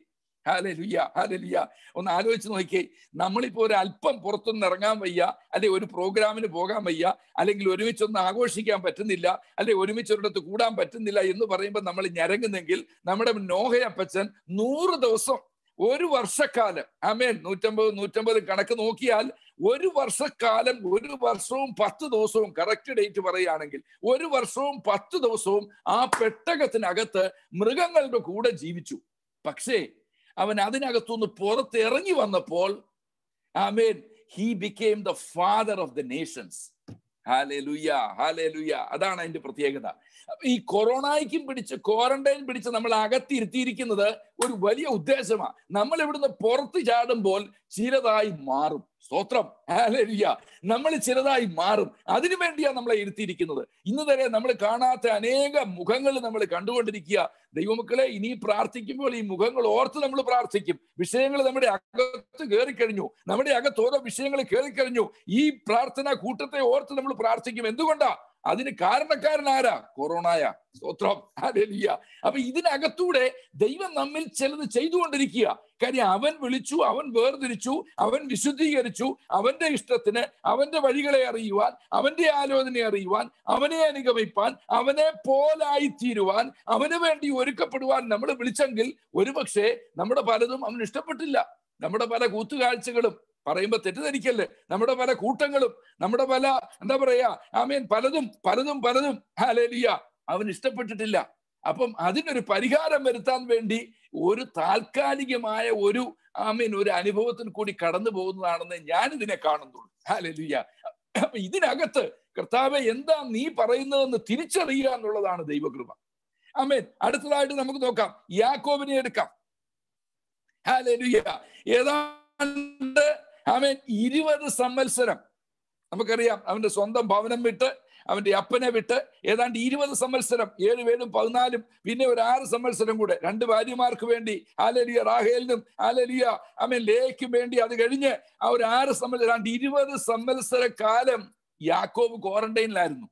ഹാലെ ലുയ്യ ലുയ്യ ഒന്ന് ആലോചിച്ച് നോക്കിയേ നമ്മളിപ്പോൾ ഒരു അല്പം പുറത്തുനിന്ന് ഇറങ്ങാൻ വയ്യ അല്ലെ ഒരു പ്രോഗ്രാമിന് പോകാൻ വയ്യ അല്ലെങ്കിൽ ഒരുമിച്ചൊന്ന് ആഘോഷിക്കാൻ പറ്റുന്നില്ല അല്ലെ ഒരുമിച്ച് ഒരിടത്ത് കൂടാൻ പറ്റുന്നില്ല എന്ന് പറയുമ്പോൾ നമ്മൾ ഞരങ്ങുന്നെങ്കിൽ നമ്മുടെ നോഹയപ്പച്ചൻ നൂറ് ദിവസം ഒരു വർഷക്കാലം ആമേൻ നൂറ്റമ്പത് നൂറ്റമ്പത് കണക്ക് നോക്കിയാൽ ഒരു വർഷക്കാലം ഒരു വർഷവും പത്ത് ദിവസവും കറക്റ്റ് ഡേറ്റ് പറയുകയാണെങ്കിൽ ഒരു വർഷവും പത്ത് ദിവസവും ആ പെട്ടകത്തിനകത്ത് മൃഗങ്ങളുടെ കൂടെ ജീവിച്ചു പക്ഷേ അവൻ അതിനകത്തുനിന്ന് പുറത്ത് ഇറങ്ങി വന്നപ്പോൾ ആമേൻ he became the father of the nations hallelujah ഹാലേ അതാണ് അതിന്റെ പ്രത്യേകത ഈ കൊറോണയ്ക്കും പിടിച്ച് ക്വാറന്റൈൻ പിടിച്ച് നമ്മൾ അകത്തിരുത്തിയിരിക്കുന്നത് ഒരു വലിയ ഉദ്ദേശമാണ് നമ്മൾ ഇവിടുന്ന് പുറത്ത് ചാടുമ്പോൾ ചിലതായി മാറും സ്തോത്രം ഹാലരിയ നമ്മൾ ചെറുതായി മാറും അതിനു വേണ്ടിയാണ് നമ്മളെ ഇരുത്തിയിരിക്കുന്നത് ഇന്ന് വരെ നമ്മൾ കാണാത്ത അനേക മുഖങ്ങൾ നമ്മൾ കണ്ടുകൊണ്ടിരിക്കുക ദൈവമക്കളെ ഇനി പ്രാർത്ഥിക്കുമ്പോൾ ഈ മുഖങ്ങൾ ഓർത്ത് നമ്മൾ പ്രാർത്ഥിക്കും വിഷയങ്ങൾ നമ്മുടെ അകത്ത് കയറിക്കഴിഞ്ഞു നമ്മുടെ അകത്ത് ഓരോ വിഷയങ്ങൾ കയറിക്കഴിഞ്ഞു ഈ പ്രാർത്ഥന കൂട്ടത്തെ ഓർത്ത് നമ്മൾ പ്രാർത്ഥിക്കും എന്തുകൊണ്ടാ അതിന് കാരണക്കാരൻ ആരാ കൊറോണയ സ്തോത്രം അതെലിയ അപ്പൊ ഇതിനകത്തൂടെ ദൈവം നമ്മിൽ ചിലത് ചെയ്തുകൊണ്ടിരിക്കുക കാര്യം അവൻ വിളിച്ചു അവൻ വേർതിരിച്ചു അവൻ വിശുദ്ധീകരിച്ചു അവന്റെ ഇഷ്ടത്തിന് അവന്റെ വഴികളെ അറിയുവാൻ അവന്റെ ആലോചനയെ അറിയുവാൻ അവനെ അനുഗമിപ്പാൻ അവനെ പോലായി തീരുവാൻ അവന് വേണ്ടി ഒരുക്കപ്പെടുവാൻ നമ്മൾ വിളിച്ചെങ്കിൽ ഒരുപക്ഷെ നമ്മുടെ പലതും അവന് ഇഷ്ടപ്പെട്ടില്ല നമ്മുടെ പല കൂത്തുകാഴ്ചകളും പറയുമ്പോൾ തെറ്റിദ്ധരിക്കല്ലേ നമ്മുടെ പല കൂട്ടങ്ങളും നമ്മുടെ പല എന്താ പറയാ ആമേൻ പലതും പലതും പലതും ഹാലേലിയ അവൻ ഇഷ്ടപ്പെട്ടിട്ടില്ല അപ്പം അതിനൊരു പരിഹാരം വരുത്താൻ വേണ്ടി ഒരു താൽക്കാലികമായ ഒരു ആമീൻ ഒരു അനുഭവത്തിന് കൂടി കടന്നു പോകുന്നതാണെന്ന് ഞാൻ ഇതിനെ കാണുന്നുള്ളൂ ഹാലലിയ അപ്പൊ ഇതിനകത്ത് കർത്താവെ എന്താ നീ പറയുന്നതെന്ന് തിരിച്ചറിയുക എന്നുള്ളതാണ് ദൈവകൃപ ആമേൻ അടുത്തതായിട്ട് നമുക്ക് നോക്കാം യാക്കോബിനെ എടുക്കാം ഹാലലിയ ഏതാണ്ട് അവൻ ഇരുപത് സംവത്സരം നമുക്കറിയാം അവന്റെ സ്വന്തം ഭവനം വിട്ട് അവന്റെ അപ്പനെ വിട്ട് ഏതാണ്ട് ഇരുപത് സംവത്സരം ഏഴ് പേരും പതിനാലും പിന്നെ ഒരു ആറ് സംവത്സരം കൂടെ രണ്ട് ഭാര്യമാർക്ക് വേണ്ടി ആലലിയ റാഹേലിനും ആലലിയ അവൻ ലേക്കും വേണ്ടി അത് കഴിഞ്ഞ് ആ ഒരു ആറ് സംവത്സരം രണ്ട് ഇരുപത് സംവത്സര കാലം യാക്കോബ് ക്വാറന്റൈനിലായിരുന്നു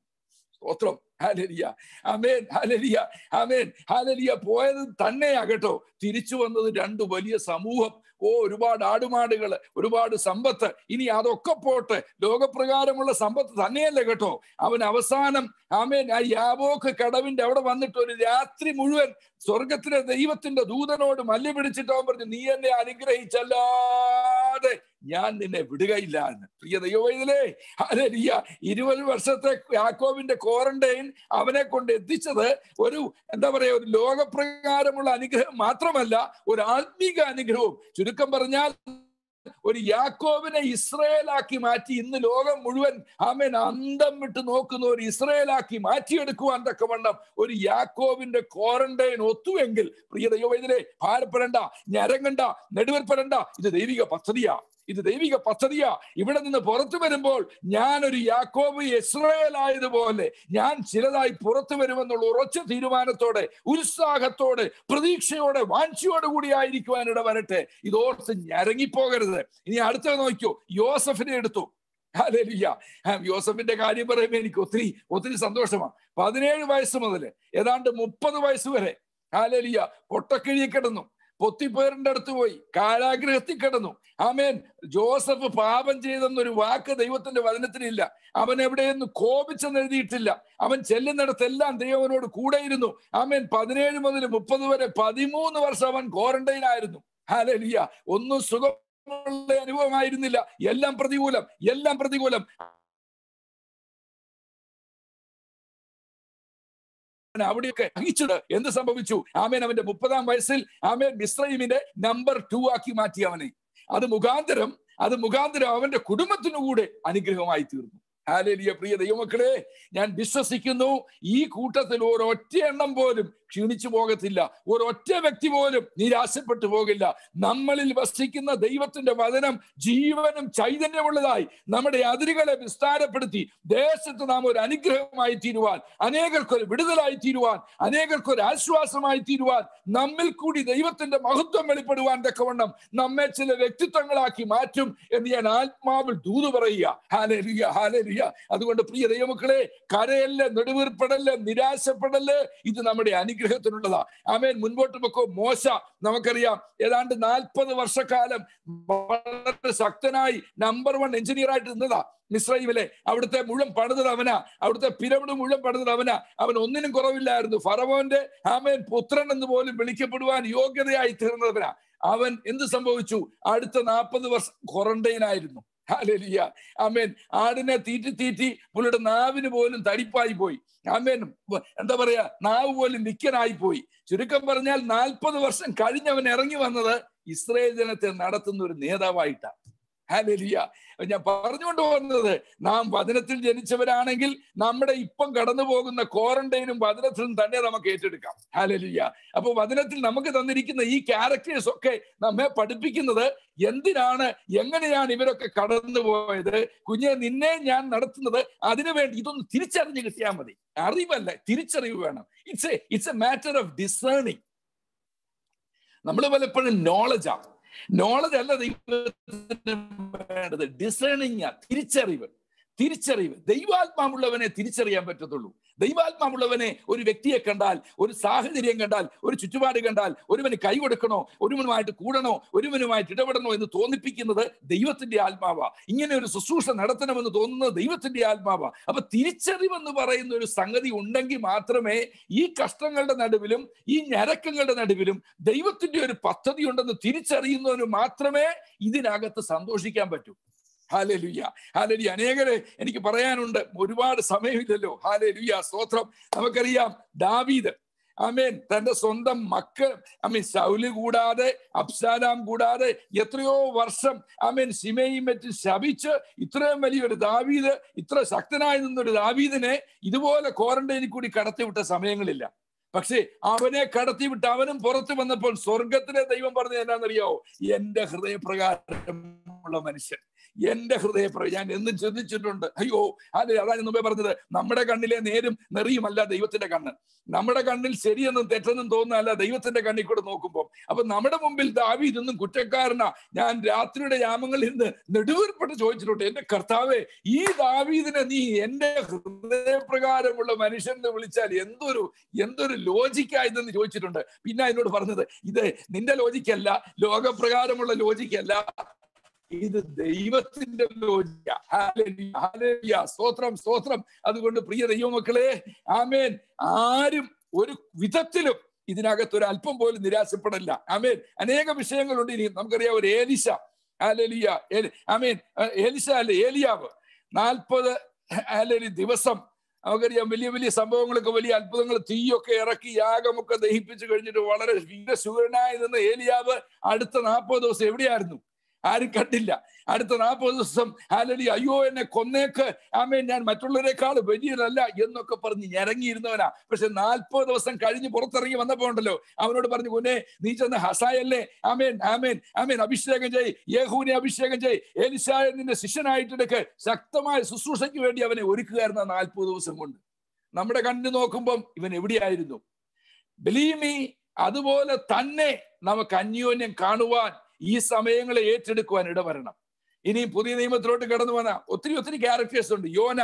സ്തോത്രം ഹാലരിയ അമേൻ ഹാലരിയ അമേൻ ഹാലരിയ പോയത് തന്നെയാ കേട്ടോ തിരിച്ചു വന്നത് രണ്ട് വലിയ സമൂഹം ഓ ഒരുപാട് ആടുമാടുകൾ ഒരുപാട് സമ്പത്ത് ഇനി അതൊക്കെ പോട്ടെ ലോകപ്രകാരമുള്ള സമ്പത്ത് തന്നെയല്ല കേട്ടോ അവൻ അവസാനം ആമേൻ ആ യാബോക്ക് കടവിന്റെ അവിടെ വന്നിട്ട് ഒരു രാത്രി മുഴുവൻ സ്വർഗത്തിലെ ദൈവത്തിന്റെ ദൂതനോട് മല്ലി പിടിച്ചിട്ട് പറഞ്ഞു നീ എന്നെ അനുഗ്രഹിച്ചല്ലാതെ ഞാൻ നിന്നെ വിടുകയില്ല എന്ന് പ്രിയ ദൈവവൈതലേ അതെനിയ ഇരുപത് വർഷത്തെ യാക്കോബിന്റെ ക്വാറന്റൈൻ അവനെ കൊണ്ട് എത്തിച്ചത് ഒരു എന്താ പറയാ ഒരു ലോകപ്രകാരമുള്ള അനുഗ്രഹം മാത്രമല്ല ഒരു ആത്മീക അനുഗ്രഹവും ചുരുക്കം പറഞ്ഞാൽ ഒരു യാക്കോബിനെ ഇസ്രയേലാക്കി മാറ്റി ഇന്ന് ലോകം മുഴുവൻ ആമേൻ അന്തം വിട്ട് നോക്കുന്ന ഒരു ഇസ്രയേലാക്കി മാറ്റിയെടുക്കുവാൻ വണ്ണം ഒരു യാക്കോബിന്റെ ക്വാറന്റൈൻ ഒത്തുവെങ്കിൽ പ്രിയ ദൈവം ഇതിലെ ഭാരപ്പെടണ്ട ഞരങ്ങണ്ട നെടുവൽപ്പെടണ്ട ഇത് ദൈവിക പദ്ധതിയാ ഇത് ദൈവിക പദ്ധതിയാ ഇവിടെ നിന്ന് പുറത്തു വരുമ്പോൾ ഞാൻ ഒരു യാക്കോബ് ഇസ്രയേൽ ആയതുപോലെ ഞാൻ ചിലതായി പുറത്തു വരുമെന്നുള്ള ഉറച്ച തീരുമാനത്തോടെ ഉത്സാഹത്തോടെ പ്രതീക്ഷയോടെ വാഞ്ചിയോടെ കൂടി ആയിരിക്കുവാനിട വരട്ടെ ഇതോർത്ത് ഞരങ്ങിപ്പോകരുത് ഇനി അടുത്തത് നോക്കിയോ യോസഫിനെ എടുത്തു യോസഫിന്റെ കാര്യം പറയുമ്പോൾ എനിക്ക് ഒത്തിരി ഒത്തിരി സന്തോഷമാണ് പതിനേഴ് വയസ്സ് മുതൽ ഏതാണ്ട് മുപ്പത് വയസ്സ് വരെ ഹാലലിയ പൊട്ടക്കിഴിയിൽ കിടന്നു പൊത്തിപ്പേറിന്റെ അടുത്ത് പോയി കാരാഗ്രഹത്തിൽ കിടന്നു ആമേൻ ജോസഫ് പാപം ചെയ്തെന്നൊരു വാക്ക് ദൈവത്തിന്റെ വചനത്തിനില്ല അവൻ എവിടെയെന്ന് കോപിച്ചെന്ന് എഴുതിയിട്ടില്ല അവൻ ചെല്ലുന്നിടത്തെല്ലാം ദൈവവനോട് കൂടെയിരുന്നു ആമേൻ പതിനേഴ് മുതൽ മുപ്പത് വരെ പതിമൂന്ന് വർഷം അവൻ ക്വാറന്റൈനായിരുന്നു ഹാലിയ ഒന്നും സുഖമുള്ള അനുഭവമായിരുന്നില്ല എല്ലാം പ്രതികൂലം എല്ലാം പ്രതികൂലം അവൻ അവിടെയൊക്കെ അഹിച്ചത് എന്ത് സംഭവിച്ചു ആമേൻ അവന്റെ മുപ്പതാം വയസ്സിൽ ആമേൻ മിസ്ലൈമിന്റെ നമ്പർ ടു ആക്കി മാറ്റി അവനെ അത് മുഖാന്തരം അത് മുഖാന്തരം അവന്റെ കുടുംബത്തിനു കൂടെ അനുഗ്രഹമായി തീർന്നു ഹാലലിയ പ്രിയ ദൈവമക്കളെ ഞാൻ വിശ്വസിക്കുന്നു ഈ കൂട്ടത്തിൽ ഒരൊറ്റ എണ്ണം പോലും ക്ഷീണിച്ചു പോകത്തില്ല ഒരൊറ്റ വ്യക്തി പോലും നിരാശപ്പെട്ടു പോകില്ല നമ്മളിൽ വസിക്കുന്ന ദൈവത്തിന്റെ വചനം ജീവനും ചൈതന്യമുള്ളതായി നമ്മുടെ അതിരുകളെ വിസ്താരപ്പെടുത്തി ദേശത്ത് നാം ഒരു അനുഗ്രഹമായി തീരുവാൻ അനേകർക്കൊരു വിടുതലായി തീരുവാൻ അനേകർക്കൊരു ആശ്വാസമായി തീരുവാൻ നമ്മിൽ കൂടി ദൈവത്തിന്റെ മഹത്വം വെളിപ്പെടുവാൻ തക്കവണ്ണം നമ്മെ ചില വ്യക്തിത്വങ്ങളാക്കി മാറ്റും എന്ന് ഞാൻ ആത്മാവിൽ ദൂത് പറയുക ഹാലരിയ ഹാലരിയ ഹലലുയ്യ അതുകൊണ്ട് പ്രിയ ദൈവമക്കളെ കരയല്ല നെടുവീർപ്പെടല് നിരാശപ്പെടല് ഇത് നമ്മുടെ അനുഗ്രഹത്തിനുള്ളതാ ആമേൻ മുൻപോട്ട് വെക്കോ മോശ നമുക്കറിയാം ഏതാണ്ട് നാൽപ്പത് വർഷക്കാലം വളരെ ശക്തനായി നമ്പർ വൺ എഞ്ചിനീയർ ആയിട്ട് നിന്നതാ മിസ്രൈമിലെ അവിടുത്തെ മുഴുവൻ പണിതത് അവനാ അവിടുത്തെ പിരമിഡ് മുഴുവൻ പണിതത് അവനാ അവൻ ഒന്നിനും കുറവില്ലായിരുന്നു ഫറവോന്റെ ആമേൻ പുത്രൻ എന്ന് പോലും വിളിക്കപ്പെടുവാൻ യോഗ്യതയായി തീർന്നവന അവൻ എന്ത് സംഭവിച്ചു അടുത്ത നാൽപ്പത് വർഷം ക്വാറന്റൈനായിരുന്നു ഹാലലിയ ആമേൻ ആടിനെ തീറ്റി തീറ്റി പുള്ളിയുടെ നാവിന് പോലും തടിപ്പായി പോയി ആമേൻ എന്താ പറയാ നാവ് പോലും നിക്കനായി പോയി ചുരുക്കം പറഞ്ഞാൽ നാൽപ്പത് വർഷം കഴിഞ്ഞവൻ ഇറങ്ങി വന്നത് ഇസ്രയേൽ ജനത്തെ നടത്തുന്ന ഒരു നേതാവായിട്ടാണ് ഹാലരിയ ഞാൻ പറഞ്ഞുകൊണ്ട് വന്നത് നാം വചനത്തിൽ ജനിച്ചവരാണെങ്കിൽ നമ്മുടെ ഇപ്പം കടന്നു പോകുന്ന ക്വാറന്റൈനും വചനത്തിലും തന്നെ നമുക്ക് ഏറ്റെടുക്കാം ഹാലരിയ അപ്പോൾ വചനത്തിൽ നമുക്ക് തന്നിരിക്കുന്ന ഈ ക്യാരക്ടേഴ്സ് ഒക്കെ നമ്മെ പഠിപ്പിക്കുന്നത് എന്തിനാണ് എങ്ങനെയാണ് ഇവരൊക്കെ കടന്നു പോയത് കുഞ്ഞെ നിന്നെ ഞാൻ നടത്തുന്നത് അതിനു വേണ്ടി ഇതൊന്ന് തിരിച്ചറിഞ്ഞ് കിട്ടിയാൽ മതി അറിവല്ല തിരിച്ചറിവ് വേണം it's a it's a matter of discerning നമ്മൾ പലപ്പോഴും നോളജാണ് നോളജ് അല്ല ദൈവത്തിന് വേണ്ടത് ഡിസേണിങ് തിരിച്ചറിവ് തിരിച്ചറിവ് ദൈവാത്മാവുള്ളവനെ തിരിച്ചറിയാൻ പറ്റത്തുള്ളൂ ദൈവാത്മാവുള്ളവനെ ഒരു വ്യക്തിയെ കണ്ടാൽ ഒരു സാഹചര്യം കണ്ടാൽ ഒരു ചുറ്റുപാട് കണ്ടാൽ ഒരുവന് കൈ കൊടുക്കണോ ഒരുവനുമായിട്ട് കൂടണോ ഒരുവനുമായിട്ട് ഇടപെടണോ എന്ന് തോന്നിപ്പിക്കുന്നത് ദൈവത്തിന്റെ ആത്മാവ ഇങ്ങനെ ഒരു ശുശ്രൂഷ നടത്തണമെന്ന് തോന്നുന്നത് ദൈവത്തിന്റെ ആത്മാവ അപ്പൊ തിരിച്ചറിവെന്ന് പറയുന്ന ഒരു സംഗതി ഉണ്ടെങ്കിൽ മാത്രമേ ഈ കഷ്ടങ്ങളുടെ നടുവിലും ഈ ഞരക്കങ്ങളുടെ നടുവിലും ദൈവത്തിന്റെ ഒരു പദ്ധതി ഉണ്ടെന്ന് തിരിച്ചറിയുന്നവന് മാത്രമേ ഇതിനകത്ത് സന്തോഷിക്കാൻ പറ്റൂ ഹാലലുയ്യ ഹാലലുയ്യ അനേകരെ എനിക്ക് പറയാനുണ്ട് ഒരുപാട് സമയമില്ലല്ലോ ഹാലലുയ്യ സ്തോത്രം നമുക്കറിയാം ദാവീദ് അമീൻ തന്റെ സ്വന്തം മക്കൾ അമീൻ സൗല് കൂടാതെ അബ്സാലാം കൂടാതെ എത്രയോ വർഷം അമീൻ സിമയും മറ്റും ശപിച്ച് ഇത്രയും വലിയൊരു ദാവീദ് ഇത്ര ശക്തനായി നിന്നൊരു ദാവീദിനെ ഇതുപോലെ ക്വാറന്റൈനിൽ കൂടി കടത്തിവിട്ട സമയങ്ങളില്ല പക്ഷേ അവനെ കടത്തിവിട്ട് അവനും പുറത്തു വന്നപ്പോൾ സ്വർഗത്തിലെ ദൈവം പറഞ്ഞത് എന്താണെന്നറിയാവോ എന്റെ ഹൃദയപ്രകാരമുള്ള മനുഷ്യൻ എന്റെ ഹൃദയപ്രവ ഞാൻ എന്ന് ചിന്തിച്ചിട്ടുണ്ട് അയ്യോ അതെ അതാണ് മുമ്പേ പറഞ്ഞത് നമ്മുടെ കണ്ണിലെ നേരും നെറിയുമല്ല ദൈവത്തിന്റെ കണ്ണ് നമ്മുടെ കണ്ണിൽ ശരിയെന്നും തെറ്റെന്നും തോന്നുന്നല്ല ദൈവത്തിന്റെ കണ്ണിൽ കൂടെ നോക്കുമ്പോൾ അപ്പൊ നമ്മുടെ മുമ്പിൽ ദാവി ഇതൊന്നും കുറ്റക്കാരനാ ഞാൻ രാത്രിയുടെ യാമങ്ങളിൽ നിന്ന് നെടുവീർപ്പെട്ട് ചോദിച്ചിട്ടുണ്ട് എന്റെ കർത്താവെ ഈ ദാവീദിനെ നീ എന്റെ ഹൃദയപ്രകാരമുള്ള മനുഷ്യനെ വിളിച്ചാൽ എന്തൊരു എന്തൊരു ലോജിക്കായതെന്ന് ചോദിച്ചിട്ടുണ്ട് പിന്നെ എന്നോട് പറഞ്ഞത് ഇത് നിന്റെ ലോജിക്കല്ല ലോകപ്രകാരമുള്ള ലോജിക്കല്ല ഇത് ദൈവത്തിന്റെ ലോചിയ സ്തോത്രം സ്തോത്രം അതുകൊണ്ട് പ്രിയ ദൈവമക്കളെ ആമേൻ ആരും ഒരു വിധത്തിലും ഇതിനകത്ത് ഒരു അല്പം പോലും നിരാശപ്പെടില്ല ആമേൻ അനേക വിഷയങ്ങളുണ്ട് ഇനി നമുക്കറിയാം ഒരു ഏലിശ ആലലിയ ആമേൻ ഏലിശ അല്ലെ ഏലിയാവ് നാൽപ്പത് ആലലി ദിവസം നമുക്കറിയാം വലിയ വലിയ സംഭവങ്ങളൊക്കെ വലിയ അത്ഭുതങ്ങൾ തീയൊക്കെ ഇറക്കി യാഗമൊക്കെ ദഹിപ്പിച്ചു കഴിഞ്ഞിട്ട് വളരെ വീരശൂരനായി നിന്ന് ഏലിയാവ് അടുത്ത നാൽപ്പത് ദിവസം എവിടെയായിരുന്നു ആരും കണ്ടില്ല അടുത്ത നാൽപ്പത് ദിവസം ഹാലടി അയ്യോ എന്നെ കൊന്നേക്ക് ആമേ ഞാൻ മറ്റുള്ളവരെക്കാൾ വലിയതല്ല എന്നൊക്കെ പറഞ്ഞ് ഞരങ്ങിയിരുന്നവനാ പക്ഷെ നാൽപ്പത് ദിവസം കഴിഞ്ഞ് പുറത്തിറങ്ങി വന്നപ്പോ ഉണ്ടല്ലോ അവനോട് പറഞ്ഞു കൊന്നെ നീ ചെന്ന് ഹസായല്ലേ ആമേൻ ആമേൻ ആമേൻ അഭിഷേകം ചെയ് യേഹുവിനെ അഭിഷേകം ചെയ് എലിസായ നിന്റെ ശിഷ്യനായിട്ടെടുക്ക് ശക്തമായ ശുശ്രൂഷയ്ക്ക് വേണ്ടി അവനെ ഒരുക്കുകയായിരുന്ന നാൽപ്പത് ദിവസം കൊണ്ട് നമ്മുടെ കണ്ണു നോക്കുമ്പം ഇവൻ എവിടെയായിരുന്നു ബലീമി അതുപോലെ തന്നെ നമുക്ക് അന്യോന്യം കാണുവാൻ ഈ സമയങ്ങളെ ഏറ്റെടുക്കുവാൻ ഇടവരണം ഇനി പുതിയ നിയമത്തിലോട്ട് കടന്നു വന്ന ഒത്തിരി ഒത്തിരി ക്യാരക്ടേഴ്സ് ഉണ്ട് യോന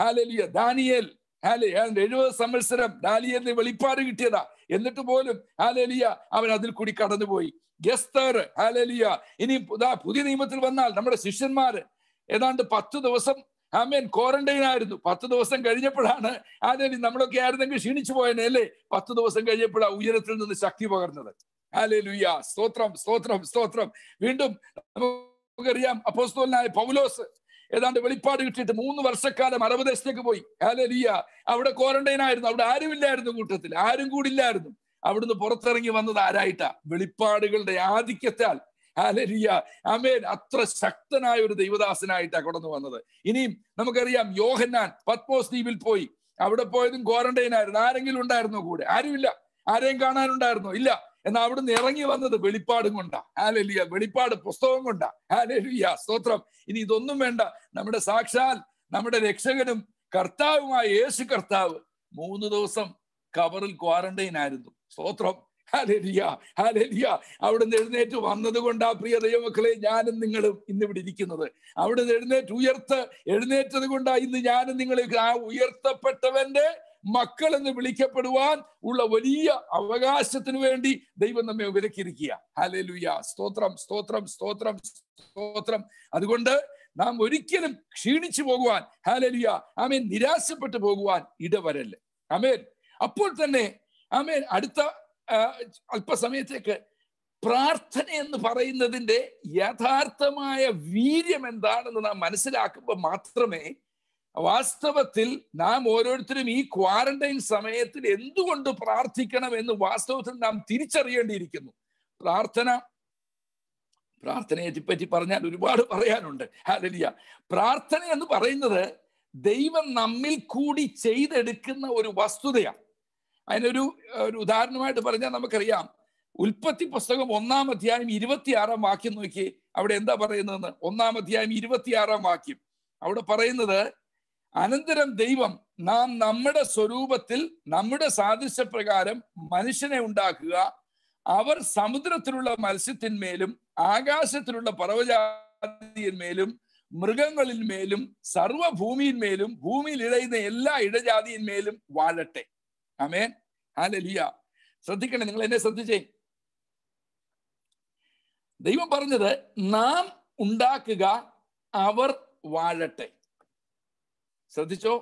ഹാലലിയ ദാനിയേൽ ഹാലെ എഴുപത് സമ്മത്സരം ദാനിയലിന് വെളിപ്പാട് കിട്ടിയതാ എന്നിട്ട് പോലും ഹാലലിയ അവൻ അതിൽ കൂടി കടന്നുപോയി ഗസ്തർ ഹാലലിയ ഇനി പുതിയ നിയമത്തിൽ വന്നാൽ നമ്മുടെ ശിഷ്യന്മാര് ഏതാണ്ട് പത്ത് ദിവസം ആമേൻ ക്വാറന്റൈൻ ആയിരുന്നു പത്ത് ദിവസം കഴിഞ്ഞപ്പോഴാണ് ആദ്യം നമ്മളൊക്കെ ആയിരുന്നെങ്കിൽ ക്ഷീണിച്ചു പോയനെ അല്ലേ പത്ത് ദിവസം കഴിഞ്ഞപ്പോഴാണ് ഉയരത്തിൽ നിന്ന് ശക്തി പകർന്നത് ഹാലലുയ്യ സ്തോത്രം സ്തോത്രം സ്തോത്രം വീണ്ടും നമുക്കറിയാം അപ്പോസ്തോലനായ പൗലോസ് ഏതാണ്ട് വെളിപ്പാട് കിട്ടിയിട്ട് മൂന്ന് വർഷക്കാലം അറബദേശത്തേക്ക് പോയി ഹാലലിയ അവിടെ ക്വാറന്റൈൻ ആയിരുന്നു അവിടെ ആരുമില്ലായിരുന്നു കൂട്ടത്തിൽ ആരും കൂടില്ലായിരുന്നു അവിടുന്ന് പുറത്തിറങ്ങി വന്നത് ആരായിട്ടാ വെളിപ്പാടുകളുടെ ആധിക്യത്താൽ ഹാലരിയ അമേൻ അത്ര ശക്തനായ ഒരു ദൈവദാസനായിട്ടാ കടന്നു വന്നത് ഇനിയും നമുക്കറിയാം യോഹന്നാൻ പത്മോസ് ദ്വീപിൽ പോയി അവിടെ പോയതും ക്വാറന്റൈൻ ആയിരുന്നു ആരെങ്കിലും ഉണ്ടായിരുന്നോ കൂടെ ആരുമില്ല ആരെയും കാണാനുണ്ടായിരുന്നോ ഇല്ല എന്നാ അവിടുന്ന് ഇറങ്ങി വന്നത് വെളിപ്പാടും കൊണ്ടാ ഹാലലിയ വെളിപ്പാട് പുസ്തകം കൊണ്ടാ ഹാലലിയ സ്തോത്രം ഇനി ഇതൊന്നും വേണ്ട നമ്മുടെ സാക്ഷാൽ നമ്മുടെ രക്ഷകനും കർത്താവുമായ യേശു കർത്താവ് മൂന്ന് ദിവസം കവറിൽ ക്വാറന്റൈൻ ആയിരുന്നു സ്തോത്രം ഹാലലിയ ഹാലലിയ അവിടുന്ന് എഴുന്നേറ്റ് വന്നത് കൊണ്ടാ പ്രിയ ദൈവമക്കളെ ഞാനും നിങ്ങളും ഇന്ന് ഇവിടെ ഇരിക്കുന്നത് അവിടുന്ന് എഴുന്നേറ്റ് ഉയർത്ത് എഴുന്നേറ്റത് കൊണ്ടാ ഇന്ന് ഞാനും നിങ്ങളെ ആ ഉയർത്തപ്പെട്ടവന്റെ മക്കൾ എന്ന് വിളിക്കപ്പെടുവാൻ ഉള്ള വലിയ അവകാശത്തിന് വേണ്ടി ദൈവം നമ്മെ വിലക്കിരിക്കുക ഹലലുയ സ്തോത്രം സ്തോത്രം സ്തോത്രം സ്തോത്രം അതുകൊണ്ട് നാം ഒരിക്കലും ക്ഷീണിച്ചു പോകുവാൻ ഹാലലിയ ആമേൻ നിരാശപ്പെട്ടു പോകുവാൻ ഇടവരല്ലേ ആമേൻ അപ്പോൾ തന്നെ ആമേൻ അടുത്ത അല്പസമയത്തേക്ക് പ്രാർത്ഥന എന്ന് പറയുന്നതിൻ്റെ യഥാർത്ഥമായ വീര്യം എന്താണെന്ന് നാം മനസ്സിലാക്കുമ്പോൾ മാത്രമേ വാസ്തവത്തിൽ നാം ഓരോരുത്തരും ഈ ക്വാറന്റൈൻ സമയത്തിൽ എന്തുകൊണ്ട് പ്രാർത്ഥിക്കണം എന്ന് വാസ്തവത്തിൽ നാം തിരിച്ചറിയേണ്ടിയിരിക്കുന്നു പ്രാർത്ഥന പ്രാർത്ഥനയെ പറ്റി പറഞ്ഞാൽ ഒരുപാട് പറയാനുണ്ട് ഹാലിയ പ്രാർത്ഥന എന്ന് പറയുന്നത് ദൈവം നമ്മിൽ കൂടി ചെയ്തെടുക്കുന്ന ഒരു വസ്തുതയാണ് അതിനൊരു ഒരു ഉദാഹരണമായിട്ട് പറഞ്ഞാൽ നമുക്കറിയാം ഉൽപ്പത്തി പുസ്തകം ഒന്നാം അധ്യായം ഇരുപത്തിയാറാം വാക്യം നോക്കി അവിടെ എന്താ പറയുന്നതെന്ന് ഒന്നാം അധ്യായം ഇരുപത്തിയാറാം വാക്യം അവിടെ പറയുന്നത് അനന്തരം ദൈവം നാം നമ്മുടെ സ്വരൂപത്തിൽ നമ്മുടെ സാദൃശ്യപ്രകാരം മനുഷ്യനെ ഉണ്ടാക്കുക അവർ സമുദ്രത്തിലുള്ള മത്സ്യത്തിന്മേലും ആകാശത്തിലുള്ള പർവ്വജാതിയിന്മേലും മൃഗങ്ങളിന്മേലും സർവഭൂമിയിന്മേലും ഭൂമിയിൽ ഇഴയുന്ന എല്ലാ ഇടജാതിയിന്മേലും വാഴട്ടെ അമേൻ ഹാലലിയ ശ്രദ്ധിക്കണേ നിങ്ങൾ എന്നെ ശ്രദ്ധിച്ചേ ദൈവം പറഞ്ഞത് നാം ഉണ്ടാക്കുക അവർ വാഴട്ടെ ശ്രദ്ധിച്ചോ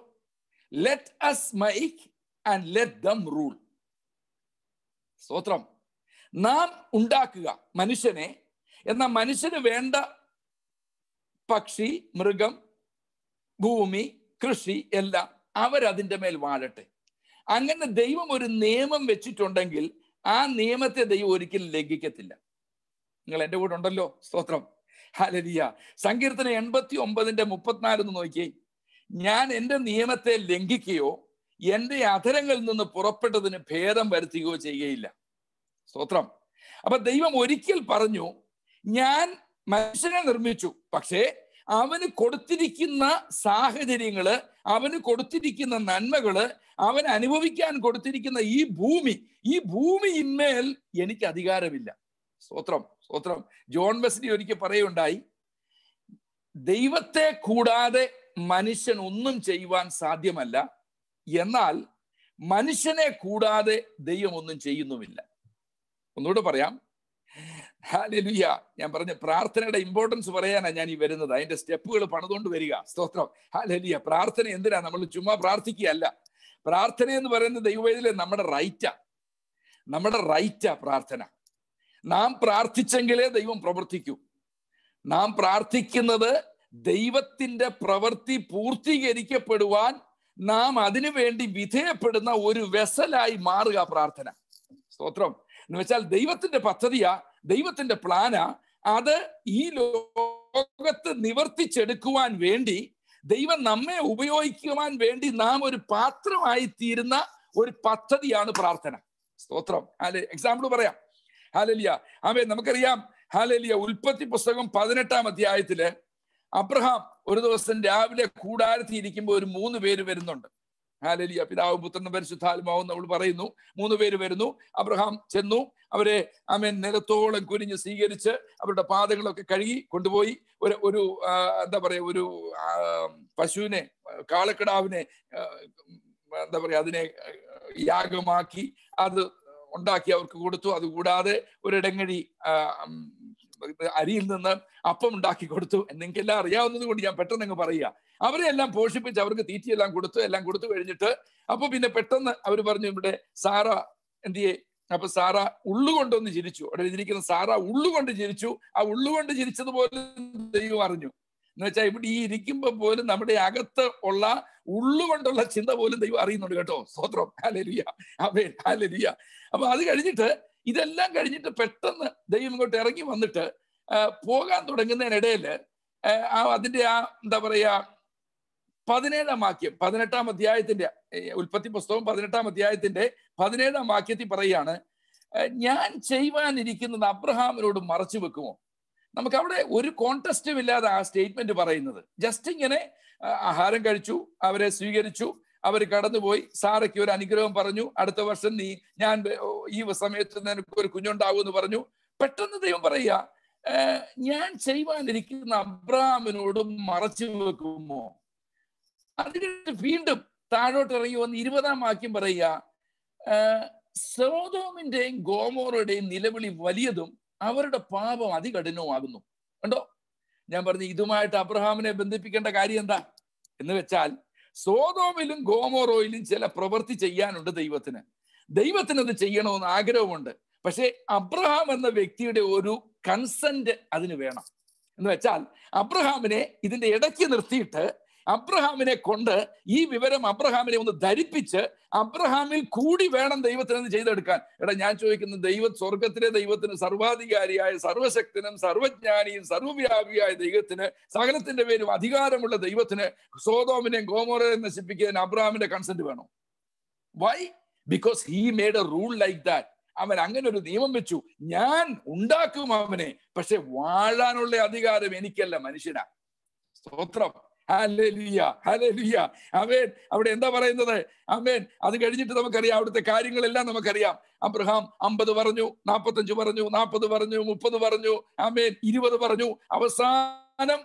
let us make and let them rule സ്തോത്രം നാം ഉണ്ടാക്കുക മനുഷ്യനെ എന്നാൽ മനുഷ്യന് വേണ്ട പക്ഷി മൃഗം ഭൂമി കൃഷി എല്ലാം അവരതിൻ്റെ മേൽ വാഴട്ടെ അങ്ങനെ ദൈവം ഒരു നിയമം വെച്ചിട്ടുണ്ടെങ്കിൽ ആ നിയമത്തെ ദൈവം ഒരിക്കലും ലംഘിക്കത്തില്ല നിങ്ങൾ എൻ്റെ കൂടെ ഉണ്ടല്ലോ സ്തോത്രം ഹലരിയ സങ്കീർത്തന എൺപത്തി ഒമ്പതിന്റെ മുപ്പത്തിനാലെന്ന് നോക്കിയേ ഞാൻ എൻ്റെ നിയമത്തെ ലംഘിക്കുകയോ എൻ്റെ അധരങ്ങളിൽ നിന്ന് പുറപ്പെട്ടതിന് ഭേദം വരുത്തുകയോ ചെയ്യുകയില്ല സ്തോത്രം അപ്പൊ ദൈവം ഒരിക്കൽ പറഞ്ഞു ഞാൻ മനുഷ്യനെ നിർമ്മിച്ചു പക്ഷേ അവന് കൊടുത്തിരിക്കുന്ന സാഹചര്യങ്ങള് അവന് കൊടുത്തിരിക്കുന്ന നന്മകള് അവൻ അനുഭവിക്കാൻ കൊടുത്തിരിക്കുന്ന ഈ ഭൂമി ഈ ഭൂമി ഇന്മേൽ എനിക്ക് അധികാരമില്ല സ്തോത്രം സ്തോത്രം ജോൺ വെസ്ലി ഒരിക്കൽ പറയുണ്ടായി ദൈവത്തെ കൂടാതെ മനുഷ്യൻ ഒന്നും ചെയ്യുവാൻ സാധ്യമല്ല എന്നാൽ മനുഷ്യനെ കൂടാതെ ദൈവം ഒന്നും ചെയ്യുന്നുമില്ല ഒന്നുകൂടെ പറയാം ഹാലലുയ ഞാൻ പറഞ്ഞ പ്രാർത്ഥനയുടെ ഇമ്പോർട്ടൻസ് പറയാനാണ് ഞാൻ ഈ വരുന്നത് അതിന്റെ സ്റ്റെപ്പുകൾ പണിതുകൊണ്ട് വരിക സ്തോത്രം ഹാലലുയ പ്രാർത്ഥന എന്തിനാ നമ്മൾ ചുമ്മാ പ്രാർത്ഥിക്കുകയല്ല പ്രാർത്ഥന എന്ന് പറയുന്നത് ദൈവവേദിലെ നമ്മുടെ റൈറ്റാ നമ്മുടെ റൈറ്റാ പ്രാർത്ഥന നാം പ്രാർത്ഥിച്ചെങ്കിലേ ദൈവം പ്രവർത്തിക്കൂ നാം പ്രാർത്ഥിക്കുന്നത് ദൈവത്തിന്റെ പ്രവൃത്തി പൂർത്തീകരിക്കപ്പെടുവാൻ നാം അതിനു വേണ്ടി വിധേയപ്പെടുന്ന ഒരു വെസലായി മാറുക പ്രാർത്ഥന സ്തോത്രം എന്ന് വെച്ചാൽ ദൈവത്തിന്റെ പദ്ധതിയാ ദൈവത്തിന്റെ പ്ലാനാ അത് ഈ ലോകത്ത് നിവർത്തിച്ചെടുക്കുവാൻ വേണ്ടി ദൈവം നമ്മെ ഉപയോഗിക്കുവാൻ വേണ്ടി നാം ഒരു പാത്രമായി തീരുന്ന ഒരു പദ്ധതിയാണ് പ്രാർത്ഥന സ്തോത്രം അല്ലെ എക്സാമ്പിൾ പറയാം ഹാലലിയ ആമേ നമുക്കറിയാം ഹാലലിയ ഉൽപ്പത്തി പുസ്തകം പതിനെട്ടാം അധ്യായത്തില് അബ്രഹാം ഒരു ദിവസം രാവിലെ കൂടാരത്തിൽ ഇരിക്കുമ്പോൾ ഒരു മൂന്ന് പേര് വരുന്നുണ്ട് ഹാലലിയ പിതാവ് പുത്രനും പരിശുദ്ധാത്മാവും നമ്മൾ പറയുന്നു മൂന്ന് പേര് വരുന്നു അബ്രഹാം ചെന്നു അവരെ ആമേൻ നിലത്തോളം കുനിഞ്ഞ് സ്വീകരിച്ച് അവരുടെ പാതകളൊക്കെ കഴുകി കൊണ്ടുപോയി ഒരു ഒരു എന്താ പറയുക ഒരു പശുവിനെ കാളക്കിടാവിനെ എന്താ പറയുക അതിനെ യാഗമാക്കി അത് ഉണ്ടാക്കി അവർക്ക് കൊടുത്തു അതുകൂടാതെ ഒരിടങ്ങഴി അരിയിൽ നിന്ന് അപ്പം ഉണ്ടാക്കി കൊടുത്തു എല്ലാം അറിയാവുന്നത് കൊണ്ട് ഞാൻ പെട്ടെന്ന് അങ്ങ് പറയുക അവരെ എല്ലാം പോഷിപ്പിച്ച് അവർക്ക് തീറ്റിയെല്ലാം കൊടുത്തു എല്ലാം കൊടുത്തു കഴിഞ്ഞിട്ട് അപ്പൊ പിന്നെ പെട്ടെന്ന് അവർ പറഞ്ഞു ഇവിടെ സാറ എന്തിയെ അപ്പൊ സാറ ഉള്ളുകൊണ്ടൊന്ന് ചിരിച്ചു അവിടെ ഇരിക്കുന്ന സാറ ഉള്ളുകൊണ്ട് ചിരിച്ചു ആ ഉള്ളുകൊണ്ട് ചിരിച്ചതുപോലെ ദൈവം അറിഞ്ഞു എന്ന് വെച്ചാൽ ഇവിടെ ഈ ഇരിക്കുമ്പോ പോലും നമ്മുടെ അകത്ത് ഉള്ള ഉള്ളുകൊണ്ടുള്ള ചിന്ത പോലും ദൈവം അറിയുന്നുണ്ട് കേട്ടോ സ്തോത്രം അപ്പൊ അത് കഴിഞ്ഞിട്ട് ഇതെല്ലാം കഴിഞ്ഞിട്ട് പെട്ടെന്ന് ദൈവം ഇങ്ങോട്ട് ഇറങ്ങി വന്നിട്ട് പോകാൻ തുടങ്ങുന്നതിനിടയിൽ ആ അതിൻ്റെ ആ എന്താ പറയുക പതിനേഴാം വാക്യം പതിനെട്ടാം അധ്യായത്തിന്റെ ഉൽപ്പത്തി പുസ്തകം പതിനെട്ടാം അധ്യായത്തിന്റെ പതിനേഴാം വാക്യത്തിൽ പറയാണ് ഞാൻ ചെയ്യുവാനിരിക്കുന്നത് അബ്രഹാമിനോട് മറച്ചു വെക്കുമോ നമുക്ക് അവിടെ ഒരു കോണ്ടസ്റ്റും ഇല്ലാതെ ആ സ്റ്റേറ്റ്മെന്റ് പറയുന്നത് ജസ്റ്റ് ഇങ്ങനെ ആഹാരം കഴിച്ചു അവരെ സ്വീകരിച്ചു അവർ കടന്നുപോയി സാറയ്ക്ക് ഒരു അനുഗ്രഹം പറഞ്ഞു അടുത്ത വർഷം നീ ഞാൻ ഈ സമയത്ത് നിനക്ക് ഒരു കുഞ്ഞുണ്ടാവൂ എന്ന് പറഞ്ഞു പെട്ടെന്ന് ദൈവം പറയുക ഞാൻ ചെയ്യുവാനിരിക്കുന്ന അബ്രാമിനോട് മറച്ചു വെക്കുമോ അതിനിട്ട് വീണ്ടും താഴോട്ട് ഇറങ്ങി വന്ന് ഇരുപതാം വാക്യം പറയുക സോതോമിന്റെയും ഗോമോറയുടെയും നിലവിളി വലിയതും അവരുടെ പാപം അതികഠിനവുമാകുന്നു കണ്ടോ ഞാൻ പറഞ്ഞു ഇതുമായിട്ട് അബ്രഹാമിനെ ബന്ധിപ്പിക്കേണ്ട കാര്യം എന്താ എന്ന് വെച്ചാൽ സോതോമിലും ഗോമോറോയിലും ചില പ്രവൃത്തി ചെയ്യാനുണ്ട് ദൈവത്തിന് ദൈവത്തിന് അത് ചെയ്യണമെന്ന് ആഗ്രഹമുണ്ട് പക്ഷേ അബ്രഹാം എന്ന വ്യക്തിയുടെ ഒരു കൺസെന്റ് അതിന് വേണം എന്ന് വെച്ചാൽ അബ്രഹാമിനെ ഇതിന്റെ ഇടയ്ക്ക് നിർത്തിയിട്ട് അബ്രഹാമിനെ കൊണ്ട് ഈ വിവരം അബ്രഹാമിനെ ഒന്ന് ധരിപ്പിച്ച് അബ്രഹാമിൽ കൂടി വേണം ദൈവത്തിനെന്ന് ചെയ്തെടുക്കാൻ എടാ ഞാൻ ചോദിക്കുന്ന ദൈവ സ്വർഗത്തിലെ ദൈവത്തിന് സർവാധികാരിയായ സർവശക്തനും സർവജ്ഞാനിയും സർവവ്യാപിയായ ദൈവത്തിന് സകലത്തിന്റെ പേരും അധികാരമുള്ള ദൈവത്തിന് സോതോമിനെയും ഗോമോറയും നശിപ്പിക്കാൻ അബ്രഹാമിന്റെ കൺസെന്റ് വേണോ why because he made a rule like that അവൻ അങ്ങനെ ഒരു നിയമം വെച്ചു ഞാൻ ഉണ്ടാക്കും അവനെ പക്ഷെ വാഴാനുള്ള അധികാരം എനിക്കല്ല മനുഷ്യനാ സ്തോത്രം ഹലലിയ അമേൻ അവിടെ എന്താ പറയുന്നത് അമേൻ അത് കഴിഞ്ഞിട്ട് നമുക്കറിയാം അവിടുത്തെ കാര്യങ്ങളെല്ലാം നമുക്കറിയാം അബ്രഹാം അമ്പത് പറഞ്ഞു നാപ്പത്തഞ്ച് പറഞ്ഞു നാപ്പത് പറഞ്ഞു മുപ്പത് പറഞ്ഞു അമേൻ ഇരുപത് പറഞ്ഞു അവസാനം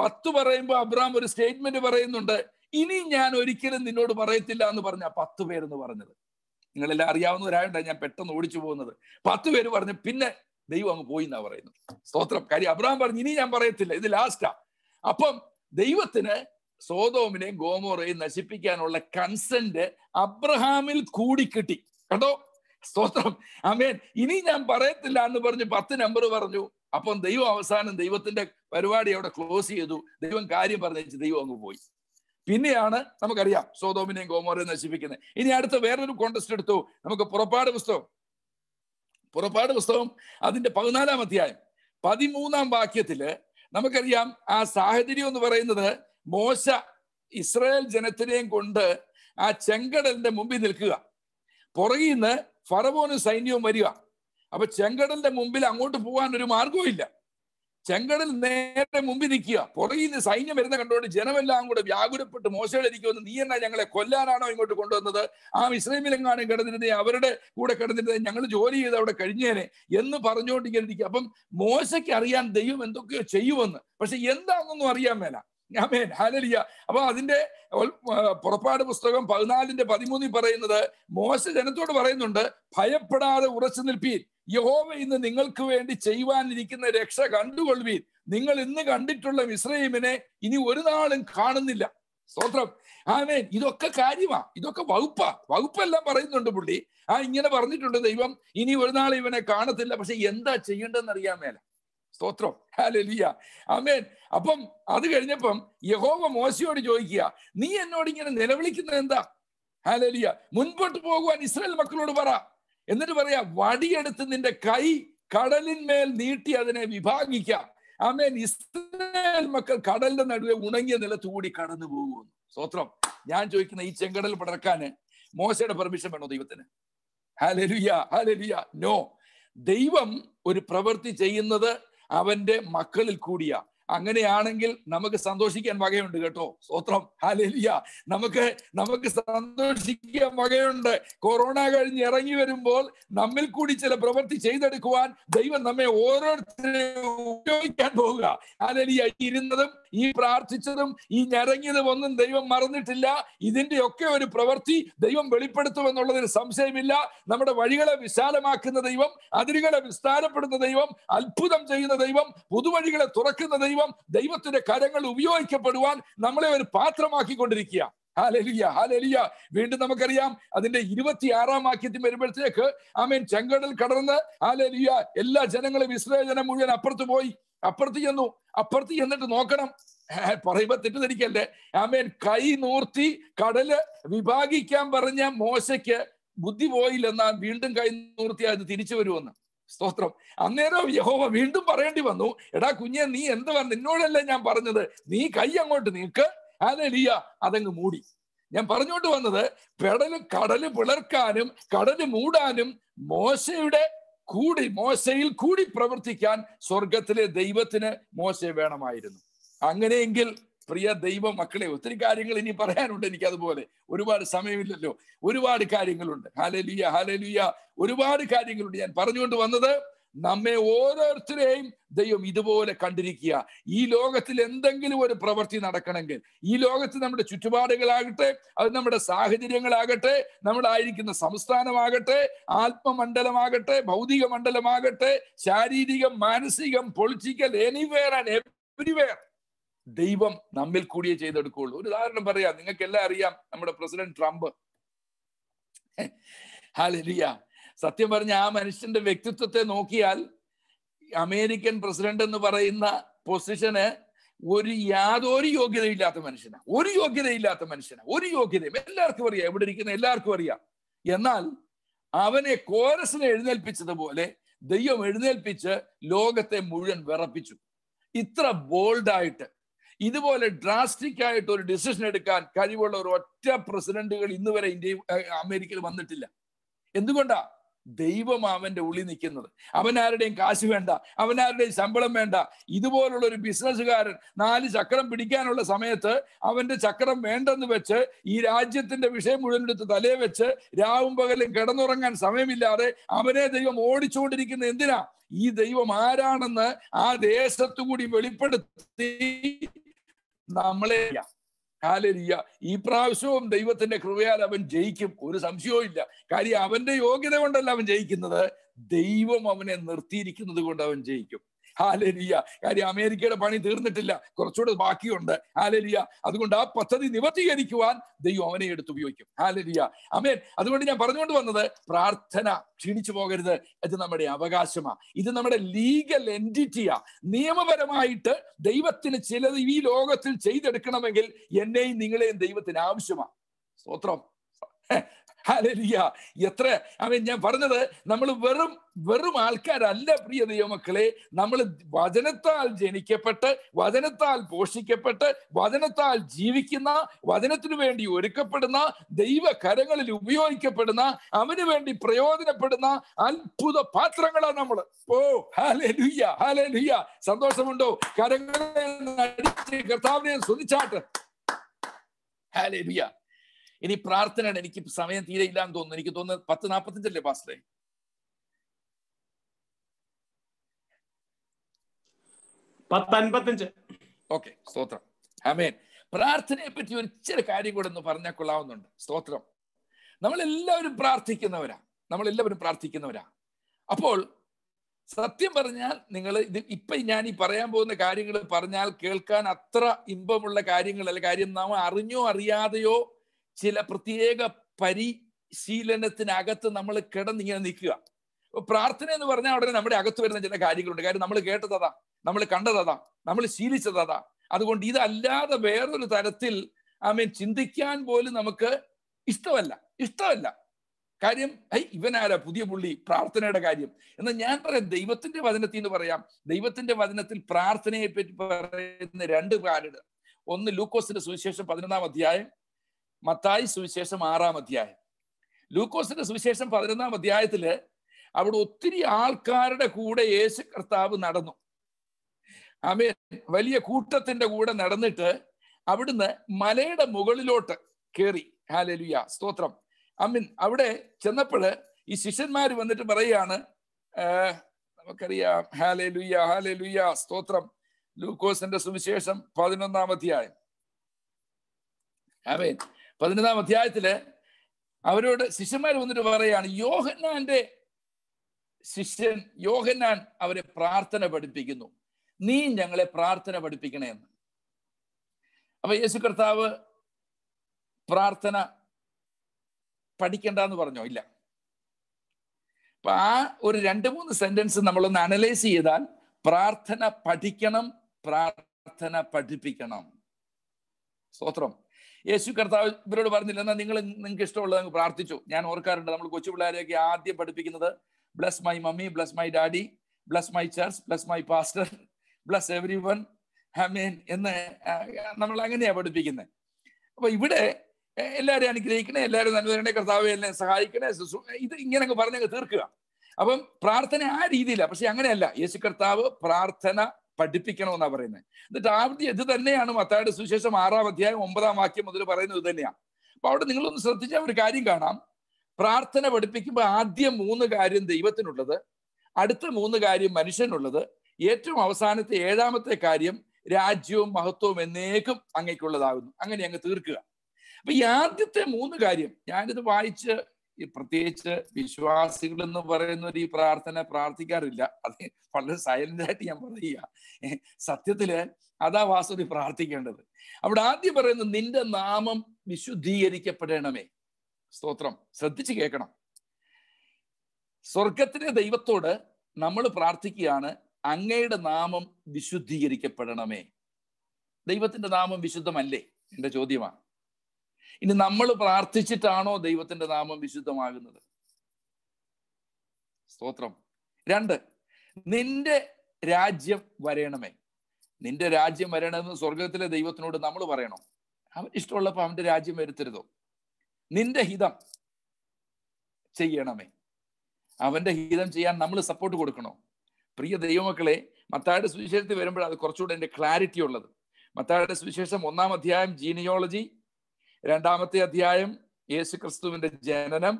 പത്ത് പറയുമ്പോൾ അബ്രഹാം ഒരു സ്റ്റേറ്റ്മെന്റ് പറയുന്നുണ്ട് ഇനി ഞാൻ ഒരിക്കലും നിന്നോട് പറയത്തില്ല എന്ന് പറഞ്ഞ പത്ത് പേരെന്ന് പറഞ്ഞത് നിങ്ങളെല്ലാം അറിയാവുന്നവരായോണ്ടാണ് ഞാൻ പെട്ടെന്ന് ഓടിച്ചു പോകുന്നത് പത്ത് പേര് പറഞ്ഞു പിന്നെ ദൈവം അങ്ങ് പോയി എന്നാ പറയുന്നത് സ്തോത്രം കാര്യം അബ്രഹാം പറഞ്ഞു ഇനി ഞാൻ പറയത്തില്ല ഇത് ലാസ്റ്റാ അപ്പം ദൈവത്തിന് സോതോമിനെ ഗോമോറയെ നശിപ്പിക്കാനുള്ള കൺസെന്റ് അബ്രഹാമിൽ കൂടി കിട്ടി കേട്ടോ സ്തോത്രം അമേൻ ഇനി ഞാൻ പറയത്തില്ല എന്ന് പറഞ്ഞ് പത്ത് നമ്പർ പറഞ്ഞു അപ്പം ദൈവം അവസാനം ദൈവത്തിന്റെ പരിപാടി അവിടെ ക്ലോസ് ചെയ്തു ദൈവം കാര്യം പറഞ്ഞു ദൈവം അങ്ങ് പോയി പിന്നെയാണ് നമുക്കറിയാം സോതോമിനെയും ഗോമോറയും നശിപ്പിക്കുന്നത് ഇനി അടുത്ത വേറൊരു കോണ്ടസ്റ്റ് എടുത്തു നമുക്ക് പുറപ്പാട് പുസ്തകം പുറപ്പാട് പുസ്തകം അതിന്റെ പതിനാലാം അധ്യായം പതിമൂന്നാം വാക്യത്തില് നമുക്കറിയാം ആ സാഹചര്യം എന്ന് പറയുന്നത് മോശ ഇസ്രായേൽ ജനത്തിനെയും കൊണ്ട് ആ ചെങ്കടലിന്റെ മുമ്പിൽ നിൽക്കുക പുറകിൽ നിന്ന് ഫറവോനും സൈന്യവും വരിക അപ്പൊ ചെങ്കടലിന്റെ മുമ്പിൽ അങ്ങോട്ട് പോകാൻ ഒരു മാർഗവും ഇല്ല ചെങ്കടൽ നേരെ മുമ്പിൽ നിൽക്കുക പുറകിൽ നിന്ന് സൈന്യം വരുന്ന കണ്ടുകൊണ്ട് ജനമെല്ലാം കൂടെ വ്യാകുലപ്പെട്ട് മോശയിലിരിക്കുമെന്ന് നീ എന്നാ ഞങ്ങളെ കൊല്ലാനാണോ ഇങ്ങോട്ട് കൊണ്ടുവന്നത് ആ ഇസ്രൈമിലെങ്ങാനും കിടന്നിരുന്നേ അവരുടെ കൂടെ കിടന്നിരുന്നത് ഞങ്ങൾ ജോലി ചെയ്ത് അവിടെ കഴിഞ്ഞേനെ എന്ന് പറഞ്ഞുകൊണ്ട് ഇരിക്കുക അപ്പം മോശയ്ക്ക് അറിയാൻ ദൈവം എന്തൊക്കെയോ ചെയ്യുമെന്ന് പക്ഷെ എന്താണെന്നൊന്നും അറിയാൻ മേല ആമേൻ ഹാലലിയ അപ്പൊ അതിന്റെ പുറപ്പാട് പുസ്തകം പതിനാലിന്റെ പതിമൂന്നിൽ പറയുന്നത് മോശ ജനത്തോട് പറയുന്നുണ്ട് ഭയപ്പെടാതെ ഉറച്ചു നിൽപ്പീൻ യഹോവ ഇന്ന് നിങ്ങൾക്ക് വേണ്ടി ചെയ്യുവാനിരിക്കുന്ന രക്ഷ കണ്ടുകൊള്ളുവീൻ നിങ്ങൾ ഇന്ന് കണ്ടിട്ടുള്ള മിശ്രീമിനെ ഇനി ഒരു നാളും കാണുന്നില്ല സ്തോത്രം ആമേൻ ഇതൊക്കെ കാര്യമാ ഇതൊക്കെ വകുപ്പാ വകുപ്പെല്ലാം പറയുന്നുണ്ട് പുള്ളി ആ ഇങ്ങനെ പറഞ്ഞിട്ടുണ്ട് ദൈവം ഇനി ഒരു നാൾ ഇവനെ കാണത്തില്ല പക്ഷെ എന്താ ചെയ്യേണ്ടതെന്ന് അറിയാൻ മേലെ സ്തോത്രം ഹാലലിയ അമേൻ അപ്പം അത് കഴിഞ്ഞപ്പം യഹോവ മോശയോട് ചോദിക്കുക നീ എന്നോട് ഇങ്ങനെ നിലവിളിക്കുന്നത് എന്താ ഹാലലിയ മുൻപോട്ട് പോകുവാൻ ഇസ്രായേൽ മക്കളോട് പറ എന്നിട്ട് പറയാ വടിയെടുത്ത് നിന്റെ കൈ കടലിന്മേൽ നീട്ടി അതിനെ വിഭാഗിക്കാം ആമേൻ ഇസ്രായേൽ മക്കൾ കടലിന്റെ നടുവെ ഉണങ്ങിയ നിലത്തുകൂടി കടന്നു പോകുന്നു സ്തോത്രം ഞാൻ ചോദിക്കുന്ന ഈ ചെങ്കടൽ പടർക്കാന് മോശയുടെ പെർമിഷൻ വേണോ ദൈവത്തിന് ഹാലലിയ ഹാലലിയ നോ ദൈവം ഒരു പ്രവൃത്തി ചെയ്യുന്നത് അവന്റെ മക്കളിൽ കൂടിയ അങ്ങനെയാണെങ്കിൽ നമുക്ക് സന്തോഷിക്കാൻ വകയുണ്ട് കേട്ടോ സ്വത്രം ഹാലേലിയ നമുക്ക് നമുക്ക് സന്തോഷിക്കാൻ വകയുണ്ട് കൊറോണ കഴിഞ്ഞ് ഇറങ്ങി വരുമ്പോൾ നമ്മിൽ കൂടി ചില പ്രവൃത്തി ചെയ്തെടുക്കുവാൻ ദൈവം നമ്മെ ഓരോരുത്തരെയും ഉപയോഗിക്കാൻ പോവുക ഹാലേലിയ ഇരുന്നതും ഈ പ്രാർത്ഥിച്ചതും ഈ ഞരങ്ങിയതും ഒന്നും ദൈവം മറന്നിട്ടില്ല ഇതിന്റെ ഒക്കെ ഒരു പ്രവൃത്തി ദൈവം വെളിപ്പെടുത്തുമെന്നുള്ളതിൽ സംശയമില്ല നമ്മുടെ വഴികളെ വിശാലമാക്കുന്ന ദൈവം അതിരുകളെ വിസ്താരപ്പെടുന്ന ദൈവം അത്ഭുതം ചെയ്യുന്ന ദൈവം പുതുവഴികളെ തുറക്കുന്ന ദൈവം ദൈവം ദൈവത്തിന്റെ കരങ്ങൾ ഉപയോഗിക്കപ്പെടുവാൻ നമ്മളെ ഒരു പാത്രമാക്കിക്കൊണ്ടിരിക്കുക ഹാലലിയ ഹാലലിയ വീണ്ടും നമുക്കറിയാം അതിന്റെ ആറാം വാക്യത്തിൽ വരുമ്പോഴത്തേക്ക് ആമീൻ ചെങ്കടൽ കടന്ന് ഹാലലിയ എല്ലാ ജനങ്ങളും ഇസ്രായേൽ ജനം മുഴുവൻ അപ്പുറത്ത് പോയി അപ്പുറത്ത് ചെന്നു അപ്പുറത്ത് ചെന്നിട്ട് നോക്കണം പറയുമ്പോ തെറ്റിദ്ധരിക്കല്ലേ ആമേൻ കൈ നൂർത്തി കടല് വിഭാഗിക്കാൻ പറഞ്ഞ മോശയ്ക്ക് ബുദ്ധി പോയില്ലെന്നാൽ വീണ്ടും കൈ നൂർത്തി അത് തിരിച്ചു വരുമെന്ന് സ്തോത്രം അന്നേരം യഹോവ വീണ്ടും പറയേണ്ടി വന്നു എടാ കുഞ്ഞെ നീ എന്തുവാ നിന്നോടല്ലേ ഞാൻ പറഞ്ഞത് നീ കൈ അങ്ങോട്ട് നീക്ക് അതെലിയ അതങ്ങ് മൂടി ഞാൻ പറഞ്ഞോട്ട് വന്നത് പെടല് കടല് പിളർക്കാനും കടല് മൂടാനും മോശയുടെ കൂടി മോശയിൽ കൂടി പ്രവർത്തിക്കാൻ സ്വർഗത്തിലെ ദൈവത്തിന് മോശ വേണമായിരുന്നു അങ്ങനെയെങ്കിൽ പ്രിയ ദൈവ മക്കളെ ഒത്തിരി കാര്യങ്ങൾ ഇനി പറയാനുണ്ട് എനിക്ക് അതുപോലെ ഒരുപാട് സമയമില്ലല്ലോ ഒരുപാട് കാര്യങ്ങളുണ്ട് ഹാലലുയ ഹാലലുയ ഒരുപാട് കാര്യങ്ങളുണ്ട് ഞാൻ പറഞ്ഞുകൊണ്ട് വന്നത് നമ്മെ ഓരോരുത്തരെയും ദൈവം ഇതുപോലെ കണ്ടിരിക്കുക ഈ ലോകത്തിൽ എന്തെങ്കിലും ഒരു പ്രവൃത്തി നടക്കണമെങ്കിൽ ഈ ലോകത്ത് നമ്മുടെ ചുറ്റുപാടുകളാകട്ടെ അത് നമ്മുടെ സാഹചര്യങ്ങളാകട്ടെ നമ്മളായിരിക്കുന്ന സംസ്ഥാനമാകട്ടെ ആത്മമണ്ഡലമാകട്ടെ ഭൗതിക മണ്ഡലമാകട്ടെ ശാരീരികം മാനസികം പൊളിറ്റിക്കൽ എനിവേർ ആൻഡ് എവരിവെയർ ദൈവം നമ്മിൽ കൂടിയേ ചെയ്തെടുക്കുകയുള്ളൂ ഒരു ഉദാഹരണം പറയാം എല്ലാം അറിയാം നമ്മുടെ പ്രസിഡന്റ് ട്രംപ് ഹാലിയ സത്യം പറഞ്ഞ ആ മനുഷ്യന്റെ വ്യക്തിത്വത്തെ നോക്കിയാൽ അമേരിക്കൻ പ്രസിഡന്റ് എന്ന് പറയുന്ന പൊസിഷന് ഒരു യാതൊരു യോഗ്യതയില്ലാത്ത മനുഷ്യനാ ഒരു യോഗ്യതയില്ലാത്ത മനുഷ്യനാ ഒരു യോഗ്യതയും എല്ലാവർക്കും അറിയാം എവിടെ ഇരിക്കുന്ന എല്ലാവർക്കും അറിയാം എന്നാൽ അവനെ കോരസിനെ എഴുന്നേൽപ്പിച്ചതുപോലെ ദൈവം എഴുന്നേൽപ്പിച്ച് ലോകത്തെ മുഴുവൻ വിറപ്പിച്ചു ഇത്ര ബോൾഡായിട്ട് ഇതുപോലെ ഡ്രാസ്റ്റിക് ആയിട്ട് ഒരു ഡിസിഷൻ എടുക്കാൻ കഴിവുള്ള ഒരു ഒറ്റ പ്രസിഡന്റുകൾ ഇന്ന് വരെ ഇന്ത്യ അമേരിക്കയിൽ വന്നിട്ടില്ല എന്തുകൊണ്ടാ ദൈവം അവന്റെ ഉള്ളി നിൽക്കുന്നത് അവനാരുടെയും കാശ് വേണ്ട അവനാരുടെയും ശമ്പളം വേണ്ട ഇതുപോലുള്ള ഒരു ബിസിനസ്സുകാരൻ നാല് ചക്രം പിടിക്കാനുള്ള സമയത്ത് അവന്റെ ചക്രം വേണ്ടെന്ന് വെച്ച് ഈ രാജ്യത്തിന്റെ വിഷയം മുഴുവൻ എടുത്ത് തലേ വെച്ച് രാവും പകലും കിടന്നുറങ്ങാൻ സമയമില്ലാതെ അവനെ ദൈവം ഓടിച്ചുകൊണ്ടിരിക്കുന്ന എന്തിനാ ഈ ദൈവം ആരാണെന്ന് ആ ദേശത്തു കൂടി വെളിപ്പെടുത്തി നമ്മളെ ഹാലരിയ ഈ പ്രാവശ്യവും ദൈവത്തിന്റെ കൃപയാൽ അവൻ ജയിക്കും ഒരു സംശയവും ഇല്ല കാര്യം അവന്റെ യോഗ്യത കൊണ്ടല്ല അവൻ ജയിക്കുന്നത് ദൈവം അവനെ നിർത്തിയിരിക്കുന്നത് കൊണ്ട് അവൻ ജയിക്കും ഹാലരിയ കാര്യം അമേരിക്കയുടെ പണി തീർന്നിട്ടില്ല കുറച്ചുകൂടെ ബാക്കിയുണ്ട് ഹാലരിയ അതുകൊണ്ട് ആ പദ്ധതി നിവർത്തീകരിക്കുവാൻ ദൈവം അവനെ എടുത്ത് ഉപയോഗിക്കും ഹാലരിയ അമേൻ അതുകൊണ്ട് ഞാൻ പറഞ്ഞുകൊണ്ട് വന്നത് പ്രാർത്ഥന ക്ഷീണിച്ചു പോകരുത് ഇത് നമ്മുടെ അവകാശമാണ് ഇത് നമ്മുടെ ലീഗൽ എൻറ്റിറ്റിയാ നിയമപരമായിട്ട് ദൈവത്തിന് ചിലത് ഈ ലോകത്തിൽ ചെയ്തെടുക്കണമെങ്കിൽ എന്നെയും നിങ്ങളെയും ദൈവത്തിന് ആവശ്യമാണ് സ്തോത്രം ഹലരിയ എത്ര അവൻ ഞാൻ പറഞ്ഞത് നമ്മൾ വെറും വെറും ആൾക്കാരല്ല പ്രിയ ദൈവമക്കളെ നമ്മൾ വചനത്താൽ ജനിക്കപ്പെട്ട് വചനത്താൽ പോഷിക്കപ്പെട്ട് വചനത്താൽ ജീവിക്കുന്ന വചനത്തിനു വേണ്ടി ഒരുക്കപ്പെടുന്ന ദൈവ കരങ്ങളിൽ ഉപയോഗിക്കപ്പെടുന്ന അവന് വേണ്ടി പ്രയോജനപ്പെടുന്ന അത്ഭുത പാത്രങ്ങളാണ് നമ്മൾ ഓ ഹാലലുയ്യ ഹാലലുയ്യ സന്തോഷമുണ്ടോ കരങ്ങളെ കർത്താവിനെ ശ്രദ്ധിച്ചാട്ട് ഹാലലുയ്യ ഇനി പ്രാർത്ഥനയുടെ എനിക്ക് സമയം തീരെ ഇല്ല എന്ന് തോന്നുന്നു എനിക്ക് തോന്നുന്നത് പത്ത് നാൽപ്പത്തഞ്ചല്ലേ പാസ്റ്ററെ പത്തൻപത്തഞ്ച് ഓക്കെ സ്തോത്രം ഹമേൻ പ്രാർത്ഥനയെ പറ്റി ഒരു ഇച്ചിരി കാര്യം കൂടെ ഒന്ന് പറഞ്ഞാൽ കൊള്ളാവുന്നുണ്ട് സ്തോത്രം നമ്മളെല്ലാവരും പ്രാർത്ഥിക്കുന്നവരാ നമ്മളെല്ലാവരും പ്രാർത്ഥിക്കുന്നവരാ അപ്പോൾ സത്യം പറഞ്ഞാൽ നിങ്ങൾ ഇത് ഇപ്പൊ ഞാൻ ഈ പറയാൻ പോകുന്ന കാര്യങ്ങൾ പറഞ്ഞാൽ കേൾക്കാൻ അത്ര ഇമ്പമുള്ള കാര്യങ്ങളല്ല കാര്യം നാം അറിഞ്ഞോ അറിയാതെയോ ചില പ്രത്യേക പരിശീലനത്തിനകത്ത് നമ്മൾ കിടന്നിങ്ങനെ നിൽക്കുക പ്രാർത്ഥന എന്ന് പറഞ്ഞാൽ ഉടനെ നമ്മുടെ അകത്ത് വരുന്ന ചില കാര്യങ്ങളുണ്ട് കാര്യം നമ്മൾ കേട്ടതാ നമ്മൾ കണ്ടതാ നമ്മൾ ശീലിച്ചതാ അതുകൊണ്ട് ഇതല്ലാതെ വേറൊരു തരത്തിൽ ഐ മീൻ ചിന്തിക്കാൻ പോലും നമുക്ക് ഇഷ്ടമല്ല ഇഷ്ടമല്ല കാര്യം ഐ ഇവനാരാ പുതിയ പുള്ളി പ്രാർത്ഥനയുടെ കാര്യം എന്നാൽ ഞാൻ പറയാം ദൈവത്തിന്റെ വചനത്തിൽ എന്ന് പറയാം ദൈവത്തിന്റെ വചനത്തിൽ പ്രാർത്ഥനയെ പറ്റി പറയുന്ന രണ്ട് കാര്യമുണ്ട് ഒന്ന് ലൂക്കോസിന്റെ സുവിശേഷം പതിനൊന്നാം അധ്യായം മത്തായി സുവിശേഷം ആറാം അധ്യായം ലൂക്കോസിന്റെ സുവിശേഷം പതിനൊന്നാം അധ്യായത്തില് അവിടെ ഒത്തിരി ആൾക്കാരുടെ കൂടെ യേശു കർത്താവ് നടന്നു അമേ വലിയ കൂട്ടത്തിന്റെ കൂടെ നടന്നിട്ട് അവിടുന്ന് മലയുടെ മുകളിലോട്ട് കയറി ഹാലലുയ സ്തോത്രം അമ്മിൻ അവിടെ ചെന്നപ്പോൾ ഈ ശിഷ്യന്മാർ വന്നിട്ട് പറയുകയാണ് നമുക്കറിയാം ഹാലലുയ ഹാലലുയ സ്തോത്രം ലൂക്കോസിന്റെ സുവിശേഷം പതിനൊന്നാം അധ്യായം ആമേൻ പതിനൊന്നാം അധ്യായത്തില് അവരോട് ശിഷ്യന്മാർ വന്നിട്ട് പറയാണ് യോഹന്നാന്റെ ശിഷ്യൻ യോഹന്നാൻ അവരെ പ്രാർത്ഥന പഠിപ്പിക്കുന്നു നീ ഞങ്ങളെ പ്രാർത്ഥന പഠിപ്പിക്കണേ എന്ന് അപ്പൊ യേശു കർത്താവ് പ്രാർത്ഥന പഠിക്കണ്ട എന്ന് പറഞ്ഞോ ഇല്ല അപ്പൊ ആ ഒരു രണ്ട് മൂന്ന് സെന്റൻസ് നമ്മളൊന്ന് അനലൈസ് ചെയ്താൽ പ്രാർത്ഥന പഠിക്കണം പ്രാർത്ഥന പഠിപ്പിക്കണം സ്തോത്രം യേശു കർത്താവ് ഇവരോട് പറഞ്ഞില്ല എന്നാൽ നിങ്ങൾ നിങ്ങൾക്ക് ഇഷ്ടമുള്ളത് അങ്ങ് പ്രാർത്ഥിച്ചു ഞാൻ ഓർക്കാറുണ്ട് നമ്മൾ കൊച്ചു പിള്ളേരെയൊക്കെ ആദ്യം പഠിപ്പിക്കുന്നത് bless my mummy bless my daddy bless my church bless my pastor bless everyone ഹമീൻ എന്ന് നമ്മൾ അങ്ങനെയാണ് പഠിപ്പിക്കുന്നത് അപ്പൊ ഇവിടെ എല്ലാവരെയും അനുഗ്രഹിക്കണേ എല്ലാവരും നല്ലവരുടെ കർത്താവ് എന്നെ സഹായിക്കണേ ഇത് ഇങ്ങനെയൊക്കെ പറഞ്ഞങ്ങ് തീർക്കുക അപ്പം പ്രാർത്ഥന ആ രീതിയിലാണ് പക്ഷെ അങ്ങനെയല്ല യേശു കർത്താവ് പ്രാർത്ഥന പഠിപ്പിക്കണമെന്നാണ് പറയുന്നത് എന്നിട്ട് ആവൃത്തി ഇത് തന്നെയാണ് മത്തായുടെ സുശേഷം ആറാം അധ്യായം ഒമ്പതാം വാക്യം മുതൽ പറയുന്നത് ഇത് തന്നെയാണ് അപ്പൊ അവിടെ നിങ്ങളൊന്ന് ശ്രദ്ധിച്ചാൽ ഒരു കാര്യം കാണാം പ്രാർത്ഥന പഠിപ്പിക്കുമ്പോൾ ആദ്യം മൂന്ന് കാര്യം ദൈവത്തിനുള്ളത് അടുത്ത മൂന്ന് കാര്യം മനുഷ്യനുള്ളത് ഏറ്റവും അവസാനത്തെ ഏഴാമത്തെ കാര്യം രാജ്യവും മഹത്വവും എന്നേക്കും അങ്ങേക്കുള്ളതാകുന്നു അങ്ങനെ അങ്ങ് തീർക്കുക അപ്പൊ ഈ ആദ്യത്തെ മൂന്ന് കാര്യം ഞാനിത് വായിച്ച് ഈ പ്രത്യേകിച്ച് വിശ്വാസികൾ എന്ന് പറയുന്നവർ ഈ പ്രാർത്ഥന പ്രാർത്ഥിക്കാറില്ല അത് വളരെ സൈലന്റ് ആയിട്ട് ഞാൻ പറയുക സത്യത്തില് അതാ വാസുതി പ്രാർത്ഥിക്കേണ്ടത് അവിടെ ആദ്യം പറയുന്നത് നിന്റെ നാമം വിശുദ്ധീകരിക്കപ്പെടണമേ സ്തോത്രം ശ്രദ്ധിച്ചു കേൾക്കണം സ്വർഗത്തിലെ ദൈവത്തോട് നമ്മൾ പ്രാർത്ഥിക്കുകയാണ് അങ്ങയുടെ നാമം വിശുദ്ധീകരിക്കപ്പെടണമേ ദൈവത്തിന്റെ നാമം വിശുദ്ധമല്ലേ എന്റെ ചോദ്യമാണ് ഇനി നമ്മൾ പ്രാർത്ഥിച്ചിട്ടാണോ ദൈവത്തിന്റെ നാമം വിശുദ്ധമാകുന്നത് സ്തോത്രം രണ്ട് നിന്റെ രാജ്യം വരയണമേ നിന്റെ രാജ്യം വരണമെന്ന് സ്വർഗത്തിലെ ദൈവത്തിനോട് നമ്മൾ പറയണം അവൻ ഇഷ്ടമുള്ളപ്പോൾ അവന്റെ രാജ്യം വരുത്തരുതോ നിന്റെ ഹിതം ചെയ്യണമേ അവന്റെ ഹിതം ചെയ്യാൻ നമ്മൾ സപ്പോർട്ട് കൊടുക്കണോ പ്രിയ ദൈവമക്കളെ മത്തായുടെ സുവിശേഷത്തിൽ വരുമ്പോൾ അത് കുറച്ചുകൂടെ എൻ്റെ ക്ലാരിറ്റി ഉള്ളത് മത്തായുടെ സുവിശേഷം ഒന്നാം അധ്യായം ജീനിയോളജി രണ്ടാമത്തെ അധ്യായം യേശു ക്രിസ്തുവിന്റെ ജനനം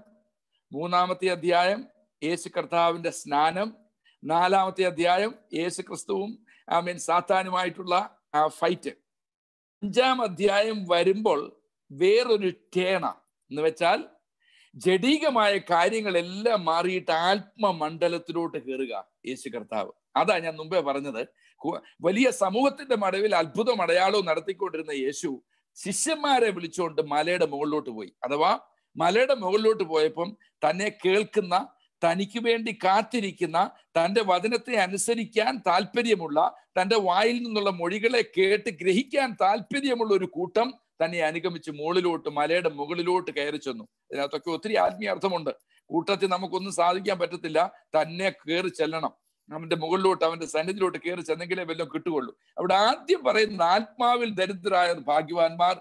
മൂന്നാമത്തെ അധ്യായം യേശു കർത്താവിന്റെ സ്നാനം നാലാമത്തെ അധ്യായം യേശു ക്രിസ്തുവും ഐ മീൻ സാത്താനുമായിട്ടുള്ള ആ ഫൈറ്റ് അഞ്ചാം അധ്യായം വരുമ്പോൾ വേറൊരു ടേണ എന്ന് വെച്ചാൽ ജഡീകമായ കാര്യങ്ങളെല്ലാം മാറിയിട്ട് ആത്മമണ്ഡലത്തിലോട്ട് കയറുക യേശു കർത്താവ് അതാ ഞാൻ മുമ്പേ പറഞ്ഞത് വലിയ സമൂഹത്തിന്റെ മടവിൽ അത്ഭുതം അടയാളവും നടത്തിക്കൊണ്ടിരുന്ന യേശു ശിഷ്യന്മാരെ വിളിച്ചുകൊണ്ട് മലയുടെ മുകളിലോട്ട് പോയി അഥവാ മലയുടെ മുകളിലോട്ട് പോയപ്പം തന്നെ കേൾക്കുന്ന തനിക്ക് വേണ്ടി കാത്തിരിക്കുന്ന തൻ്റെ വചനത്തെ അനുസരിക്കാൻ താല്പര്യമുള്ള തൻ്റെ വായിൽ നിന്നുള്ള മൊഴികളെ കേട്ട് ഗ്രഹിക്കാൻ താല്പര്യമുള്ള ഒരു കൂട്ടം തന്നെ അനുഗമിച്ച് മുകളിലോട്ട് മലയുടെ മുകളിലോട്ട് കയറി ചെന്നു അതിനകത്തൊക്കെ ഒത്തിരി ആത്മീയ അർത്ഥമുണ്ട് കൂട്ടത്തിൽ നമുക്കൊന്നും സാധിക്കാൻ പറ്റത്തില്ല തന്നെ കയറി ചെല്ലണം അവന്റെ മുകളിലോട്ട് അവന്റെ സന്നിധിയിലോട്ട് കയറി ചെന്നെങ്കിലേ വല്ലതും കിട്ടുകയുള്ളൂ അവിടെ ആദ്യം പറയുന്ന ആത്മാവിൽ ദരിദ്രരായ ഭാഗ്യവാന്മാർ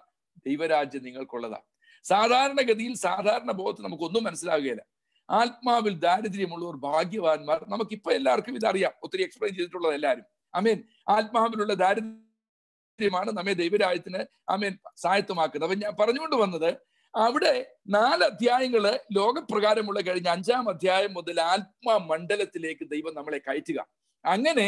ദൈവരാജ്യം നിങ്ങൾക്കുള്ളതാണ് സാധാരണഗതിയിൽ സാധാരണ ബോധത്തിൽ നമുക്കൊന്നും മനസ്സിലാകുകയില്ല ആത്മാവിൽ ദാരിദ്ര്യമുള്ളവർ ഭാഗ്യവാന്മാർ നമുക്കിപ്പോ എല്ലാവർക്കും ഇതറിയാം ഒത്തിരി എക്സ്പ്ലെയിൻ ചെയ്തിട്ടുള്ളത് എല്ലാവരും അമേൻ ആത്മാവിലുള്ള ദാരിദ്ര്യമാണ് നമ്മെ ദൈവരാജ്യത്തിന് അമേൻ സായത്വമാക്കുന്നത് അപ്പൊ ഞാൻ പറഞ്ഞുകൊണ്ട് വന്നത് അവിടെ നാല് അധ്യായങ്ങൾ ലോകപ്രകാരമുള്ള കഴിഞ്ഞ അഞ്ചാം അധ്യായം മുതൽ ആത്മമണ്ഡലത്തിലേക്ക് ദൈവം നമ്മളെ കയറ്റുക അങ്ങനെ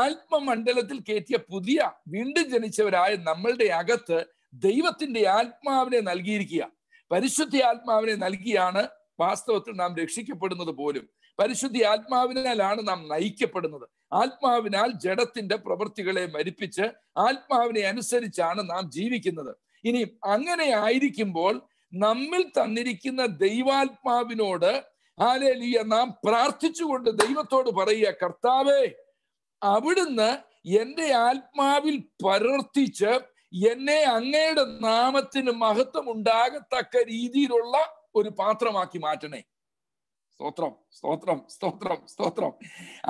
ആത്മമണ്ഡലത്തിൽ കയറ്റിയ പുതിയ വീണ്ടും ജനിച്ചവരായ നമ്മളുടെ അകത്ത് ദൈവത്തിന്റെ ആത്മാവിനെ നൽകിയിരിക്കുക പരിശുദ്ധി ആത്മാവിനെ നൽകിയാണ് വാസ്തവത്തിൽ നാം രക്ഷിക്കപ്പെടുന്നത് പോലും പരിശുദ്ധി ആത്മാവിനാലാണ് നാം നയിക്കപ്പെടുന്നത് ആത്മാവിനാൽ ജഡത്തിന്റെ പ്രവൃത്തികളെ മരിപ്പിച്ച് ആത്മാവിനെ അനുസരിച്ചാണ് നാം ജീവിക്കുന്നത് ഇനി അങ്ങനെ ആയിരിക്കുമ്പോൾ നമ്മിൽ തന്നിരിക്കുന്ന ദൈവാത്മാവിനോട് ആലേലിയ നാം പ്രാർത്ഥിച്ചുകൊണ്ട് ദൈവത്തോട് പറയുക കർത്താവേ അവിടുന്ന് എൻ്റെ ആത്മാവിൽ പ്രവർത്തിച്ച് എന്നെ അങ്ങയുടെ നാമത്തിന് മഹത്വം ഉണ്ടാകത്തക്ക രീതിയിലുള്ള ഒരു പാത്രമാക്കി മാറ്റണേ സ്തോത്രം സ്തോത്രം സ്തോത്രം സ്തോത്രം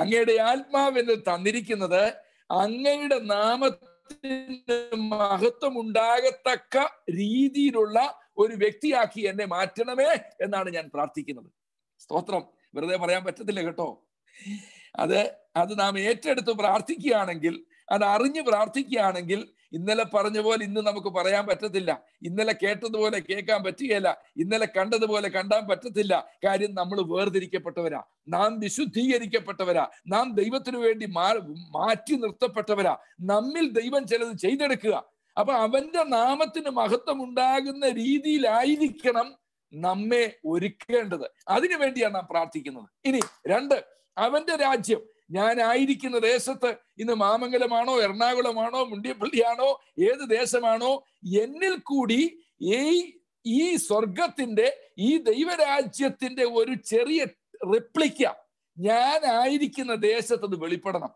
അങ്ങയുടെ ആത്മാവിന് തന്നിരിക്കുന്നത് അങ്ങയുടെ നാമത്തിന് മഹത്വം ഉണ്ടാകത്തക്ക രീതിയിലുള്ള ഒരു വ്യക്തിയാക്കി എന്നെ മാറ്റണമേ എന്നാണ് ഞാൻ പ്രാർത്ഥിക്കുന്നത് സ്തോത്രം വെറുതെ പറയാൻ പറ്റത്തില്ല കേട്ടോ അത് അത് നാം ഏറ്റെടുത്ത് പ്രാർത്ഥിക്കുകയാണെങ്കിൽ അത് അറിഞ്ഞ് പ്രാർത്ഥിക്കുകയാണെങ്കിൽ ഇന്നലെ പറഞ്ഞ പോലെ ഇന്ന് നമുക്ക് പറയാൻ പറ്റത്തില്ല ഇന്നലെ കേട്ടതുപോലെ കേൾക്കാൻ പറ്റുകയില്ല ഇന്നലെ കണ്ടതുപോലെ കണ്ടാൻ പറ്റത്തില്ല കാര്യം നമ്മൾ വേർതിരിക്കപ്പെട്ടവരാ നാം വിശുദ്ധീകരിക്കപ്പെട്ടവരാ നാം ദൈവത്തിനു വേണ്ടി മാറ്റി നിർത്തപ്പെട്ടവരാ നമ്മിൽ ദൈവം ചിലത് ചെയ്തെടുക്കുക അപ്പൊ അവന്റെ നാമത്തിന് മഹത്വം ഉണ്ടാകുന്ന രീതിയിലായിരിക്കണം നമ്മെ ഒരുക്കേണ്ടത് അതിനു വേണ്ടിയാണ് നാം പ്രാർത്ഥിക്കുന്നത് ഇനി രണ്ട് അവന്റെ രാജ്യം ഞാനായിരിക്കുന്ന ദേശത്ത് ഇന്ന് മാമംഗലമാണോ എറണാകുളമാണോ മുണ്ടിയപ്പള്ളിയാണോ ഏത് ദേശമാണോ എന്നിൽ കൂടി ഈ ഈ സ്വർഗത്തിന്റെ ഈ ദൈവരാജ്യത്തിന്റെ ഒരു ചെറിയ റിപ്ലിക്ക ഞാനായിരിക്കുന്ന ദേശത്ത് അത് വെളിപ്പെടണം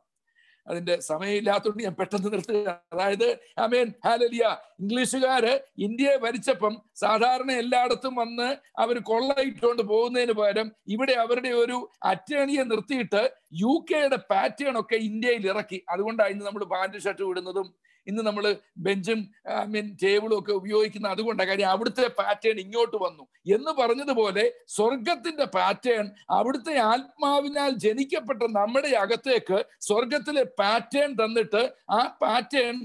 അതിന്റെ സമയമില്ലാത്തതുകൊണ്ട് ഞാൻ പെട്ടെന്ന് നിർത്തുക അതായത് അമേൻ ഹാലലിയ ഇംഗ്ലീഷുകാര് ഇന്ത്യയെ ഭരിച്ചപ്പം സാധാരണ എല്ലായിടത്തും വന്ന് അവർ കൊള്ളയിട്ടുകൊണ്ട് പോകുന്നതിന് പകരം ഇവിടെ അവരുടെ ഒരു അറ്റേണിയെ നിർത്തിയിട്ട് യു കെയുടെ പാറ്റേൺ ഒക്കെ ഇന്ത്യയിൽ ഇറക്കി അതുകൊണ്ടാണ് നമ്മൾ പാന്റ് ഷർട്ട് വിടുന്നതും ഇന്ന് നമ്മൾ ബെഞ്ചും ഐ മീൻ ടേബിളും ഒക്കെ ഉപയോഗിക്കുന്ന അതുകൊണ്ടാണ് കാര്യം അവിടുത്തെ പാറ്റേൺ ഇങ്ങോട്ട് വന്നു എന്ന് പറഞ്ഞതുപോലെ സ്വർഗത്തിന്റെ പാറ്റേൺ അവിടുത്തെ ആത്മാവിനാൽ ജനിക്കപ്പെട്ട നമ്മുടെ അകത്തേക്ക് സ്വർഗത്തിലെ പാറ്റേൺ തന്നിട്ട് ആ പാറ്റേൺ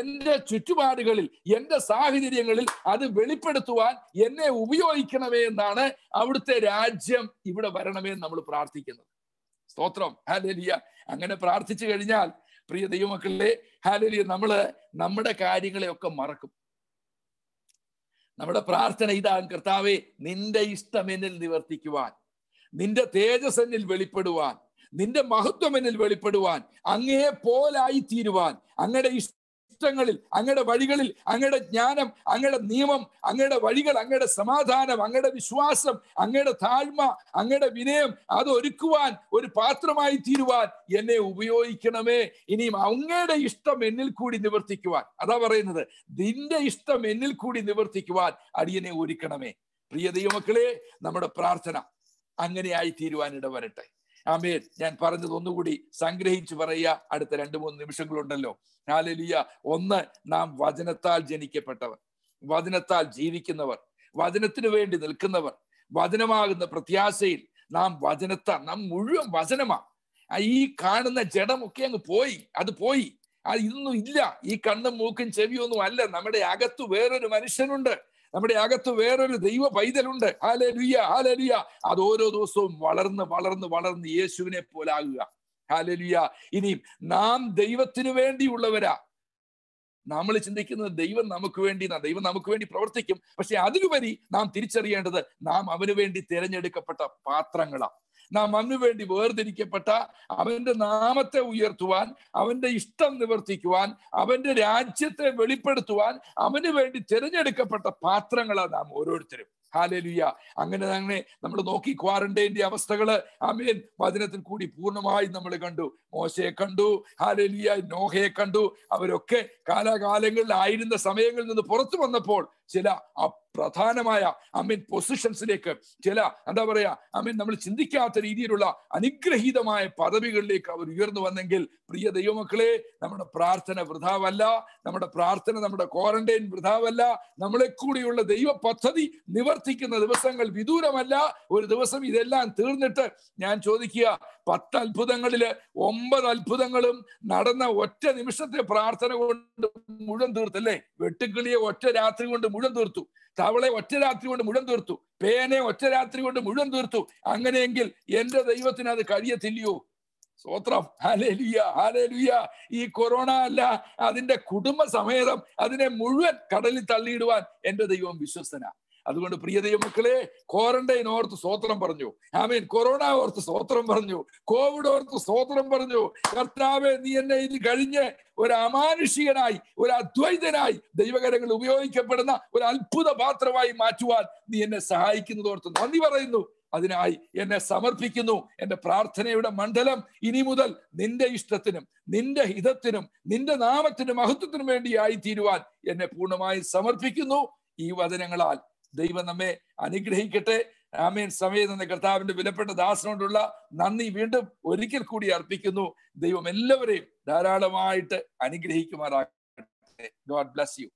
എൻ്റെ ചുറ്റുപാടുകളിൽ എൻ്റെ സാഹചര്യങ്ങളിൽ അത് വെളിപ്പെടുത്തുവാൻ എന്നെ ഉപയോഗിക്കണമേ എന്നാണ് അവിടുത്തെ രാജ്യം ഇവിടെ വരണമേ നമ്മൾ പ്രാർത്ഥിക്കുന്നത് സ്തോത്രം ഹാലലിയ അങ്ങനെ പ്രാർത്ഥിച്ചു കഴിഞ്ഞാൽ പ്രിയ ദൈവമക്കളെ ഹാലലിയ നമ്മള് നമ്മുടെ കാര്യങ്ങളെയൊക്കെ മറക്കും നമ്മുടെ പ്രാർത്ഥന ഇതാണ് കർത്താവെ നിന്റെ ഇഷ്ടം എന്നിൽ നിവർത്തിക്കുവാൻ നിന്റെ തേജസ് എന്നിൽ വെളിപ്പെടുവാൻ നിന്റെ മഹത്വം എന്നിൽ വെളിപ്പെടുവാൻ അങ്ങേ പോലായി തീരുവാൻ അങ്ങയുടെ ഇഷ്ടം ഇഷ്ടങ്ങളിൽ അങ്ങയുടെ വഴികളിൽ അങ്ങയുടെ ജ്ഞാനം അങ്ങയുടെ നിയമം അങ്ങയുടെ വഴികൾ അങ്ങയുടെ സമാധാനം അങ്ങയുടെ വിശ്വാസം അങ്ങയുടെ താഴ്മ അങ്ങയുടെ വിനയം അത് ഒരുക്കുവാൻ ഒരു പാത്രമായി തീരുവാൻ എന്നെ ഉപയോഗിക്കണമേ ഇനിയും അങ്ങയുടെ ഇഷ്ടം എന്നിൽ കൂടി നിവർത്തിക്കുവാൻ അതാ പറയുന്നത് നിന്റെ ഇഷ്ടം എന്നിൽ കൂടി നിവർത്തിക്കുവാൻ അടിയനെ ഒരുക്കണമേ പ്രിയ ദൈവമക്കളെ നമ്മുടെ പ്രാർത്ഥന അങ്ങനെയായി തീരുവാനിട വരട്ടെ ആമേൻ ഞാൻ പറഞ്ഞത് ഒന്നുകൂടി സംഗ്രഹിച്ചു പറയുക അടുത്ത രണ്ട് മൂന്ന് നിമിഷങ്ങളുണ്ടല്ലോ ഹാലലിയ ഒന്ന് നാം വചനത്താൽ ജനിക്കപ്പെട്ടവർ വചനത്താൽ ജീവിക്കുന്നവർ വചനത്തിനു വേണ്ടി നിൽക്കുന്നവർ വചനമാകുന്ന പ്രത്യാശയിൽ നാം വചനത്താൽ നാം മുഴുവൻ വചനമാ ഈ കാണുന്ന ജഡമൊക്കെ അങ്ങ് പോയി അത് പോയി അത് ഇതൊന്നും ഇല്ല ഈ കണ്ണും മൂക്കും ചെവിയൊന്നും അല്ല നമ്മുടെ അകത്ത് വേറൊരു മനുഷ്യനുണ്ട് നമ്മുടെ അകത്ത് വേറൊരു ദൈവ പൈതലുണ്ട് ഹാലെ ലുയ്യ അത് ഓരോ ദിവസവും വളർന്ന് വളർന്ന് വളർന്ന് യേശുവിനെ പോലാകുക ഹാലെ ലുയ്യ ഇനിയും നാം ദൈവത്തിനു വേണ്ടിയുള്ളവരാ നമ്മൾ ചിന്തിക്കുന്നത് ദൈവം നമുക്ക് വേണ്ടി ദൈവം നമുക്ക് വേണ്ടി പ്രവർത്തിക്കും പക്ഷെ അതിനുപരി നാം തിരിച്ചറിയേണ്ടത് നാം അവന് വേണ്ടി തിരഞ്ഞെടുക്കപ്പെട്ട പാത്രങ്ങളാണ് നാം അന്നു വേണ്ടി വേർതിരിക്കപ്പെട്ട അവന്റെ നാമത്തെ ഉയർത്തുവാൻ അവന്റെ ഇഷ്ടം നിവർത്തിക്കുവാൻ അവന്റെ രാജ്യത്തെ വെളിപ്പെടുത്തുവാൻ അവന് വേണ്ടി തിരഞ്ഞെടുക്കപ്പെട്ട പാത്രങ്ങളാണ് നാം ഓരോരുത്തരും ഹാലലുയ അങ്ങനെ തന്നെ നമ്മൾ നോക്കി ക്വാറന്റൈൻ്റെ അവസ്ഥകള് അമേൻ വചനത്തിൽ കൂടി പൂർണ്ണമായി നമ്മൾ കണ്ടു മോശയെ കണ്ടു ഹാലലുയ നോഹയെ കണ്ടു അവരൊക്കെ കാലാകാലങ്ങളിൽ ആയിരുന്ന സമയങ്ങളിൽ നിന്ന് പുറത്തു വന്നപ്പോൾ ചില ആ പ്രധാനമായ ഐ മീൻ പൊസിഷൻസിലേക്ക് ചില എന്താ പറയാ ഐ മീൻ നമ്മൾ ചിന്തിക്കാത്ത രീതിയിലുള്ള അനുഗ്രഹീതമായ പദവികളിലേക്ക് അവർ ഉയർന്നു വന്നെങ്കിൽ പ്രിയ ദൈവമക്കളെ നമ്മുടെ പ്രാർത്ഥന വൃഥാവല്ല നമ്മുടെ പ്രാർത്ഥന നമ്മുടെ ക്വാറന്റൈൻ വൃഥാവല്ല നമ്മളെ കൂടിയുള്ള ദൈവ പദ്ധതി നിവർത്തിക്കുന്ന ദിവസങ്ങൾ വിദൂരമല്ല ഒരു ദിവസം ഇതെല്ലാം തീർന്നിട്ട് ഞാൻ ചോദിക്കുക പത്ത് അത്ഭുതങ്ങളില് ഒമ്പത് അത്ഭുതങ്ങളും നടന്ന ഒറ്റ നിമിഷത്തെ പ്രാർത്ഥന കൊണ്ട് മുഴുവൻ തീർത്തല്ലേ വെട്ടുക്കിളിയെ ഒറ്റ രാത്രി കൊണ്ട് മുഴുവൻ തീർത്തു തവളെ ഒറ്റ രാത്രി കൊണ്ട് മുഴുവൻ തീർത്തു പേനെ ഒറ്റ രാത്രി കൊണ്ട് മുഴുവൻ തീർത്തു അങ്ങനെയെങ്കിൽ എന്റെ ദൈവത്തിന് അത് കഴിയത്തില്ലയോ സ്വോത്രം ഹലലിയ ഹലലിയ ഈ കൊറോണ അല്ല അതിന്റെ കുടുംബ സമേതം അതിനെ മുഴുവൻ കടലിൽ തള്ളിയിടുവാൻ എന്റെ ദൈവം വിശ്വസ്തനാണ് അതുകൊണ്ട് പ്രിയ ദൈവമക്കളെ ക്വാറന്റൈൻ ഓർത്ത് സ്വോത്രം പറഞ്ഞു ആമീൻ കൊറോണ ഓർത്ത് സ്വോത്രം പറഞ്ഞു കോവിഡ് ഓർത്ത് സ്വോത്രം പറഞ്ഞു കർത്താവെ നീ എന്നെ ഇത് കഴിഞ്ഞ് ഒരു അമാനുഷികനായി ഒരു അദ്വൈതനായി ദൈവകരങ്ങൾ ഉപയോഗിക്കപ്പെടുന്ന ഒരു അത്ഭുത പാത്രമായി മാറ്റുവാൻ നീ എന്നെ സഹായിക്കുന്നതോർത്ത് നന്ദി പറയുന്നു അതിനായി എന്നെ സമർപ്പിക്കുന്നു എൻ്റെ പ്രാർത്ഥനയുടെ മണ്ഡലം ഇനി മുതൽ നിന്റെ ഇഷ്ടത്തിനും നിന്റെ ഹിതത്തിനും നിന്റെ നാമത്തിനും മഹത്വത്തിനും വേണ്ടിയായി തീരുവാൻ എന്നെ പൂർണ്ണമായി സമർപ്പിക്കുന്നു ഈ വചനങ്ങളാൽ ദൈവം നമ്മെ അനുഗ്രഹിക്കട്ടെ ആമേൻ സമയം എന്ന കർത്താവിന്റെ വിലപ്പെട്ട ദാസനോടുള്ള നന്ദി വീണ്ടും ഒരിക്കൽ കൂടി അർപ്പിക്കുന്നു ദൈവം എല്ലാവരെയും ധാരാളമായിട്ട് അനുഗ്രഹിക്കുമാറാകട്ടെ ഗോഡ് ബ്ലസ് യു